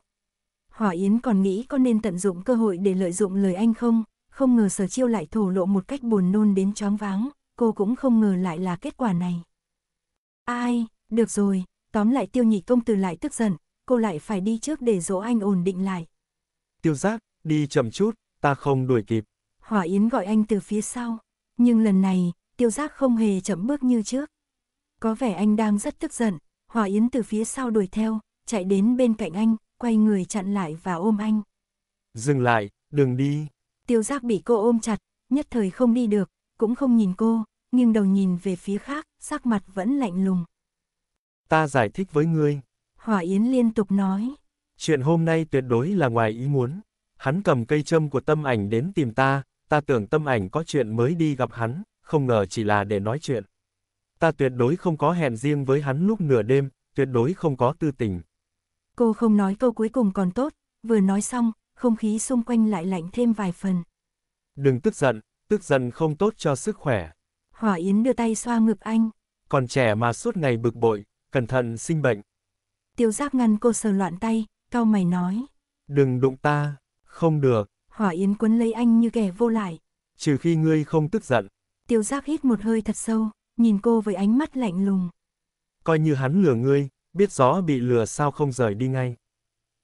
Hỏa Yến còn nghĩ có nên tận dụng cơ hội để lợi dụng lời anh không, không ngờ Sở Chiêu lại thổ lộ một cách buồn nôn đến choáng váng, cô cũng không ngờ lại là kết quả này. Ai, được rồi, tóm lại tiêu nhị công từ lại tức giận, cô lại phải đi trước để dỗ anh ổn định lại. Tiêu giác, đi chậm chút, ta không đuổi kịp. Hỏa Yến gọi anh từ phía sau, nhưng lần này, tiêu giác không hề chậm bước như trước. Có vẻ anh đang rất tức giận, Hỏa Yến từ phía sau đuổi theo, chạy đến bên cạnh anh, quay người chặn lại và ôm anh. Dừng lại, đừng đi. Tiêu giác bị cô ôm chặt, nhất thời không đi được, cũng không nhìn cô, nghiêng đầu nhìn về phía khác, sắc mặt vẫn lạnh lùng. Ta giải thích với ngươi. Hỏa Yến liên tục nói. Chuyện hôm nay tuyệt đối là ngoài ý muốn. Hắn cầm cây châm của tâm ảnh đến tìm ta, ta tưởng tâm ảnh có chuyện mới đi gặp hắn, không ngờ chỉ là để nói chuyện. Ta tuyệt đối không có hẹn riêng với hắn lúc nửa đêm, tuyệt đối không có tư tình. Cô không nói câu cuối cùng còn tốt, vừa nói xong, không khí xung quanh lại lạnh thêm vài phần. Đừng tức giận, tức giận không tốt cho sức khỏe. Hỏa Yến đưa tay xoa ngực anh. Còn trẻ mà suốt ngày bực bội, cẩn thận sinh bệnh. Tiêu giáp ngăn cô sờ loạn tay, cau mày nói. Đừng đụng ta, không được. Hỏa Yến quấn lấy anh như kẻ vô lại. Trừ khi ngươi không tức giận. Tiêu giáp hít một hơi thật sâu, nhìn cô với ánh mắt lạnh lùng. Coi như hắn lừa ngươi, biết rõ bị lừa sao không rời đi ngay.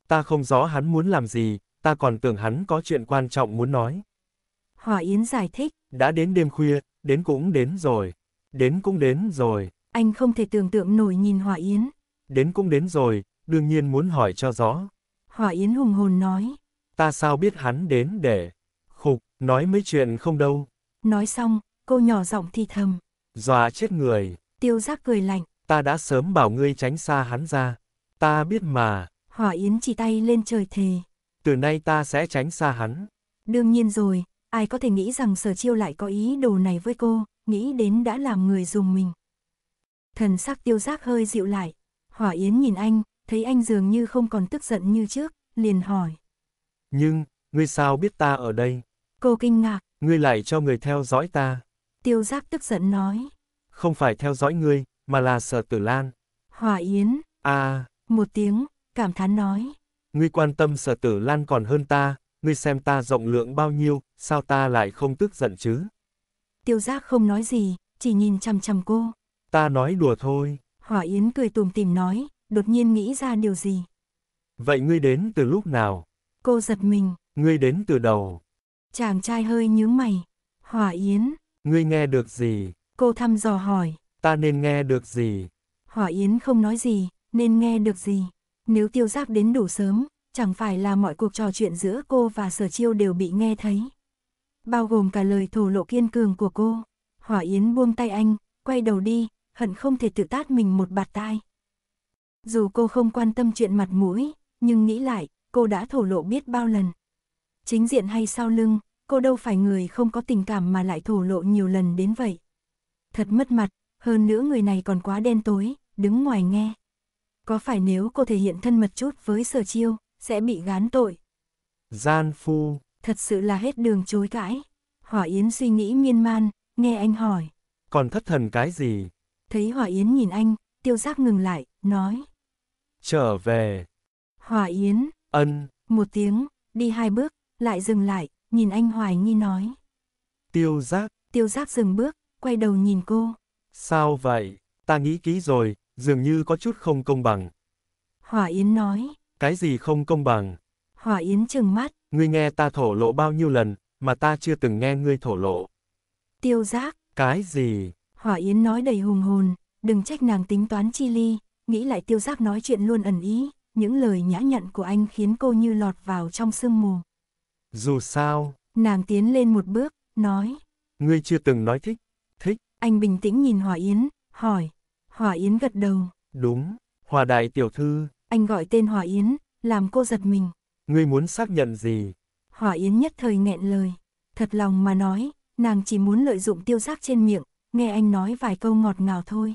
Ta không rõ hắn muốn làm gì, ta còn tưởng hắn có chuyện quan trọng muốn nói. Hỏa Yến giải thích. Đã đến đêm khuya, đến cũng đến rồi. Đến cũng đến rồi anh không thể tưởng tượng nổi nhìn Hỏa Yến. Đến cũng đến rồi, đương nhiên muốn hỏi cho rõ. Hỏa Yến hùng hồn nói. Ta sao biết hắn đến để... Khục, nói mấy chuyện không đâu. Nói xong, cô nhỏ giọng thì thầm. Dọa chết người. Tiêu giác cười lạnh. Ta đã sớm bảo ngươi tránh xa hắn ra. Ta biết mà. Hỏa Yến chỉ tay lên trời thề. Từ nay ta sẽ tránh xa hắn. Đương nhiên rồi, ai có thể nghĩ rằng sở chiêu lại có ý đồ này với cô, nghĩ đến đã làm người dùng mình thần sắc tiêu giác hơi dịu lại. Hỏa Yến nhìn anh, thấy anh dường như không còn tức giận như trước, liền hỏi. Nhưng, ngươi sao biết ta ở đây? Cô kinh ngạc. Ngươi lại cho người theo dõi ta. Tiêu giác tức giận nói. Không phải theo dõi ngươi, mà là sở tử lan. Hỏa Yến. À. Một tiếng, cảm thán nói. Ngươi quan tâm sở tử lan còn hơn ta, ngươi xem ta rộng lượng bao nhiêu, sao ta lại không tức giận chứ? Tiêu giác không nói gì, chỉ nhìn chăm chăm cô ta nói đùa thôi. Hỏa Yến cười tùm tìm nói, đột nhiên nghĩ ra điều gì. Vậy ngươi đến từ lúc nào? Cô giật mình. Ngươi đến từ đầu. Chàng trai hơi nhướng mày. Hỏa Yến. Ngươi nghe được gì? Cô thăm dò hỏi. Ta nên nghe được gì? Hỏa Yến không nói gì, nên nghe được gì? Nếu tiêu Giáp đến đủ sớm, chẳng phải là mọi cuộc trò chuyện giữa cô và sở chiêu đều bị nghe thấy. Bao gồm cả lời thổ lộ kiên cường của cô. Hỏa Yến buông tay anh, quay đầu đi, hận không thể tự tát mình một bạt tai. Dù cô không quan tâm chuyện mặt mũi, nhưng nghĩ lại, cô đã thổ lộ biết bao lần. Chính diện hay sau lưng, cô đâu phải người không có tình cảm mà lại thổ lộ nhiều lần đến vậy. Thật mất mặt, hơn nữa người này còn quá đen tối, đứng ngoài nghe. Có phải nếu cô thể hiện thân mật chút với sở chiêu, sẽ bị gán tội? Gian phu. Thật sự là hết đường chối cãi. Hỏa Yến suy nghĩ miên man, nghe anh hỏi. Còn thất thần cái gì? Thấy Hòa Yến nhìn anh, tiêu giác ngừng lại, nói. Trở về. Hòa Yến. Ân. Một tiếng, đi hai bước, lại dừng lại, nhìn anh hoài nghi nói. Tiêu giác. Tiêu giác dừng bước, quay đầu nhìn cô. Sao vậy? Ta nghĩ kỹ rồi, dường như có chút không công bằng. Hòa Yến nói. Cái gì không công bằng? Hòa Yến trừng mắt. Ngươi nghe ta thổ lộ bao nhiêu lần, mà ta chưa từng nghe ngươi thổ lộ. Tiêu giác. Cái gì? Hỏa Yến nói đầy hùng hồn, đừng trách nàng tính toán chi ly, nghĩ lại tiêu giác nói chuyện luôn ẩn ý, những lời nhã nhặn của anh khiến cô như lọt vào trong sương mù. Dù sao, nàng tiến lên một bước, nói. Ngươi chưa từng nói thích, thích. Anh bình tĩnh nhìn Hòa Yến, hỏi. Hòa Yến gật đầu. Đúng, Hòa Đại Tiểu Thư. Anh gọi tên Hòa Yến, làm cô giật mình. Ngươi muốn xác nhận gì? Hòa Yến nhất thời nghẹn lời. Thật lòng mà nói, nàng chỉ muốn lợi dụng tiêu giác trên miệng, nghe anh nói vài câu ngọt ngào thôi.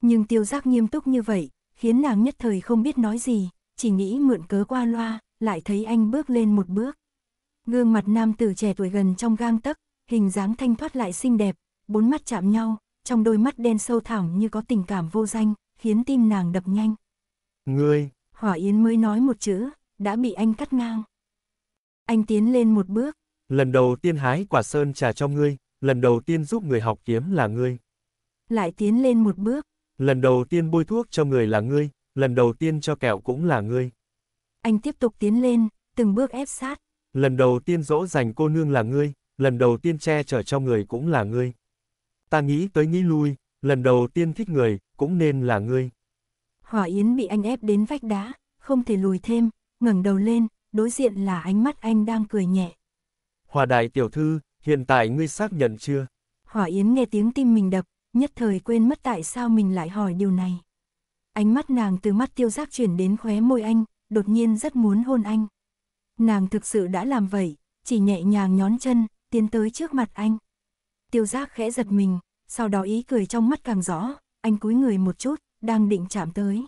Nhưng tiêu giác nghiêm túc như vậy, khiến nàng nhất thời không biết nói gì, chỉ nghĩ mượn cớ qua loa, lại thấy anh bước lên một bước. Gương mặt nam tử trẻ tuổi gần trong gang tấc, hình dáng thanh thoát lại xinh đẹp, bốn mắt chạm nhau, trong đôi mắt đen sâu thẳm như có tình cảm vô danh, khiến tim nàng đập nhanh. Ngươi! Hỏa Yến mới nói một chữ, đã bị anh cắt ngang. Anh tiến lên một bước. Lần đầu tiên hái quả sơn trà cho ngươi, lần đầu tiên giúp người học kiếm là ngươi. Lại tiến lên một bước. Lần đầu tiên bôi thuốc cho người là ngươi, lần đầu tiên cho kẹo cũng là ngươi. Anh tiếp tục tiến lên, từng bước ép sát. Lần đầu tiên dỗ dành cô nương là ngươi, lần đầu tiên che chở cho người cũng là ngươi. Ta nghĩ tới nghĩ lui, lần đầu tiên thích người, cũng nên là ngươi. Hỏa Yến bị anh ép đến vách đá, không thể lùi thêm, ngẩng đầu lên, đối diện là ánh mắt anh đang cười nhẹ. Hòa đại tiểu thư, Hiện tại ngươi xác nhận chưa? Hỏa Yến nghe tiếng tim mình đập, nhất thời quên mất tại sao mình lại hỏi điều này. Ánh mắt nàng từ mắt tiêu giác chuyển đến khóe môi anh, đột nhiên rất muốn hôn anh. Nàng thực sự đã làm vậy, chỉ nhẹ nhàng nhón chân, tiến tới trước mặt anh. Tiêu giác khẽ giật mình, sau đó ý cười trong mắt càng rõ, anh cúi người một chút, đang định chạm tới.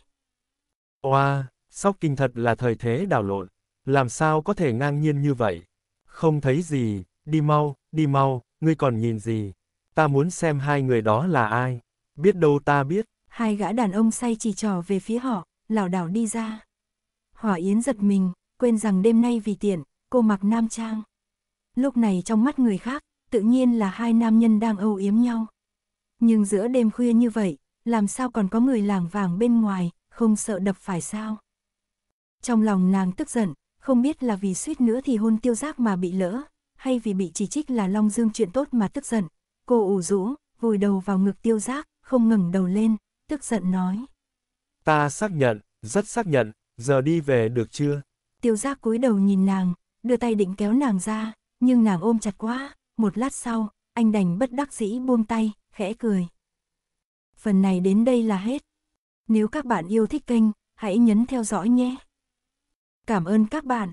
Oa, wow, sóc kinh thật là thời thế đảo lộn, làm sao có thể ngang nhiên như vậy? Không thấy gì, Đi mau, đi mau, ngươi còn nhìn gì? Ta muốn xem hai người đó là ai? Biết đâu ta biết. Hai gã đàn ông say chỉ trò về phía họ, lảo đảo đi ra. Hỏa Yến giật mình, quên rằng đêm nay vì tiện, cô mặc nam trang. Lúc này trong mắt người khác, tự nhiên là hai nam nhân đang âu yếm nhau. Nhưng giữa đêm khuya như vậy, làm sao còn có người làng vàng bên ngoài, không sợ đập phải sao? Trong lòng nàng tức giận, không biết là vì suýt nữa thì hôn tiêu giác mà bị lỡ, hay vì bị chỉ trích là Long Dương chuyện tốt mà tức giận. Cô ủ rũ, vùi đầu vào ngực tiêu giác, không ngừng đầu lên, tức giận nói. Ta xác nhận, rất xác nhận, giờ đi về được chưa? Tiêu giác cúi đầu nhìn nàng, đưa tay định kéo nàng ra, nhưng nàng ôm chặt quá, một lát sau, anh đành bất đắc dĩ buông tay, khẽ cười. Phần này đến đây là hết. Nếu các bạn yêu thích kênh, hãy nhấn theo dõi nhé. Cảm ơn các bạn.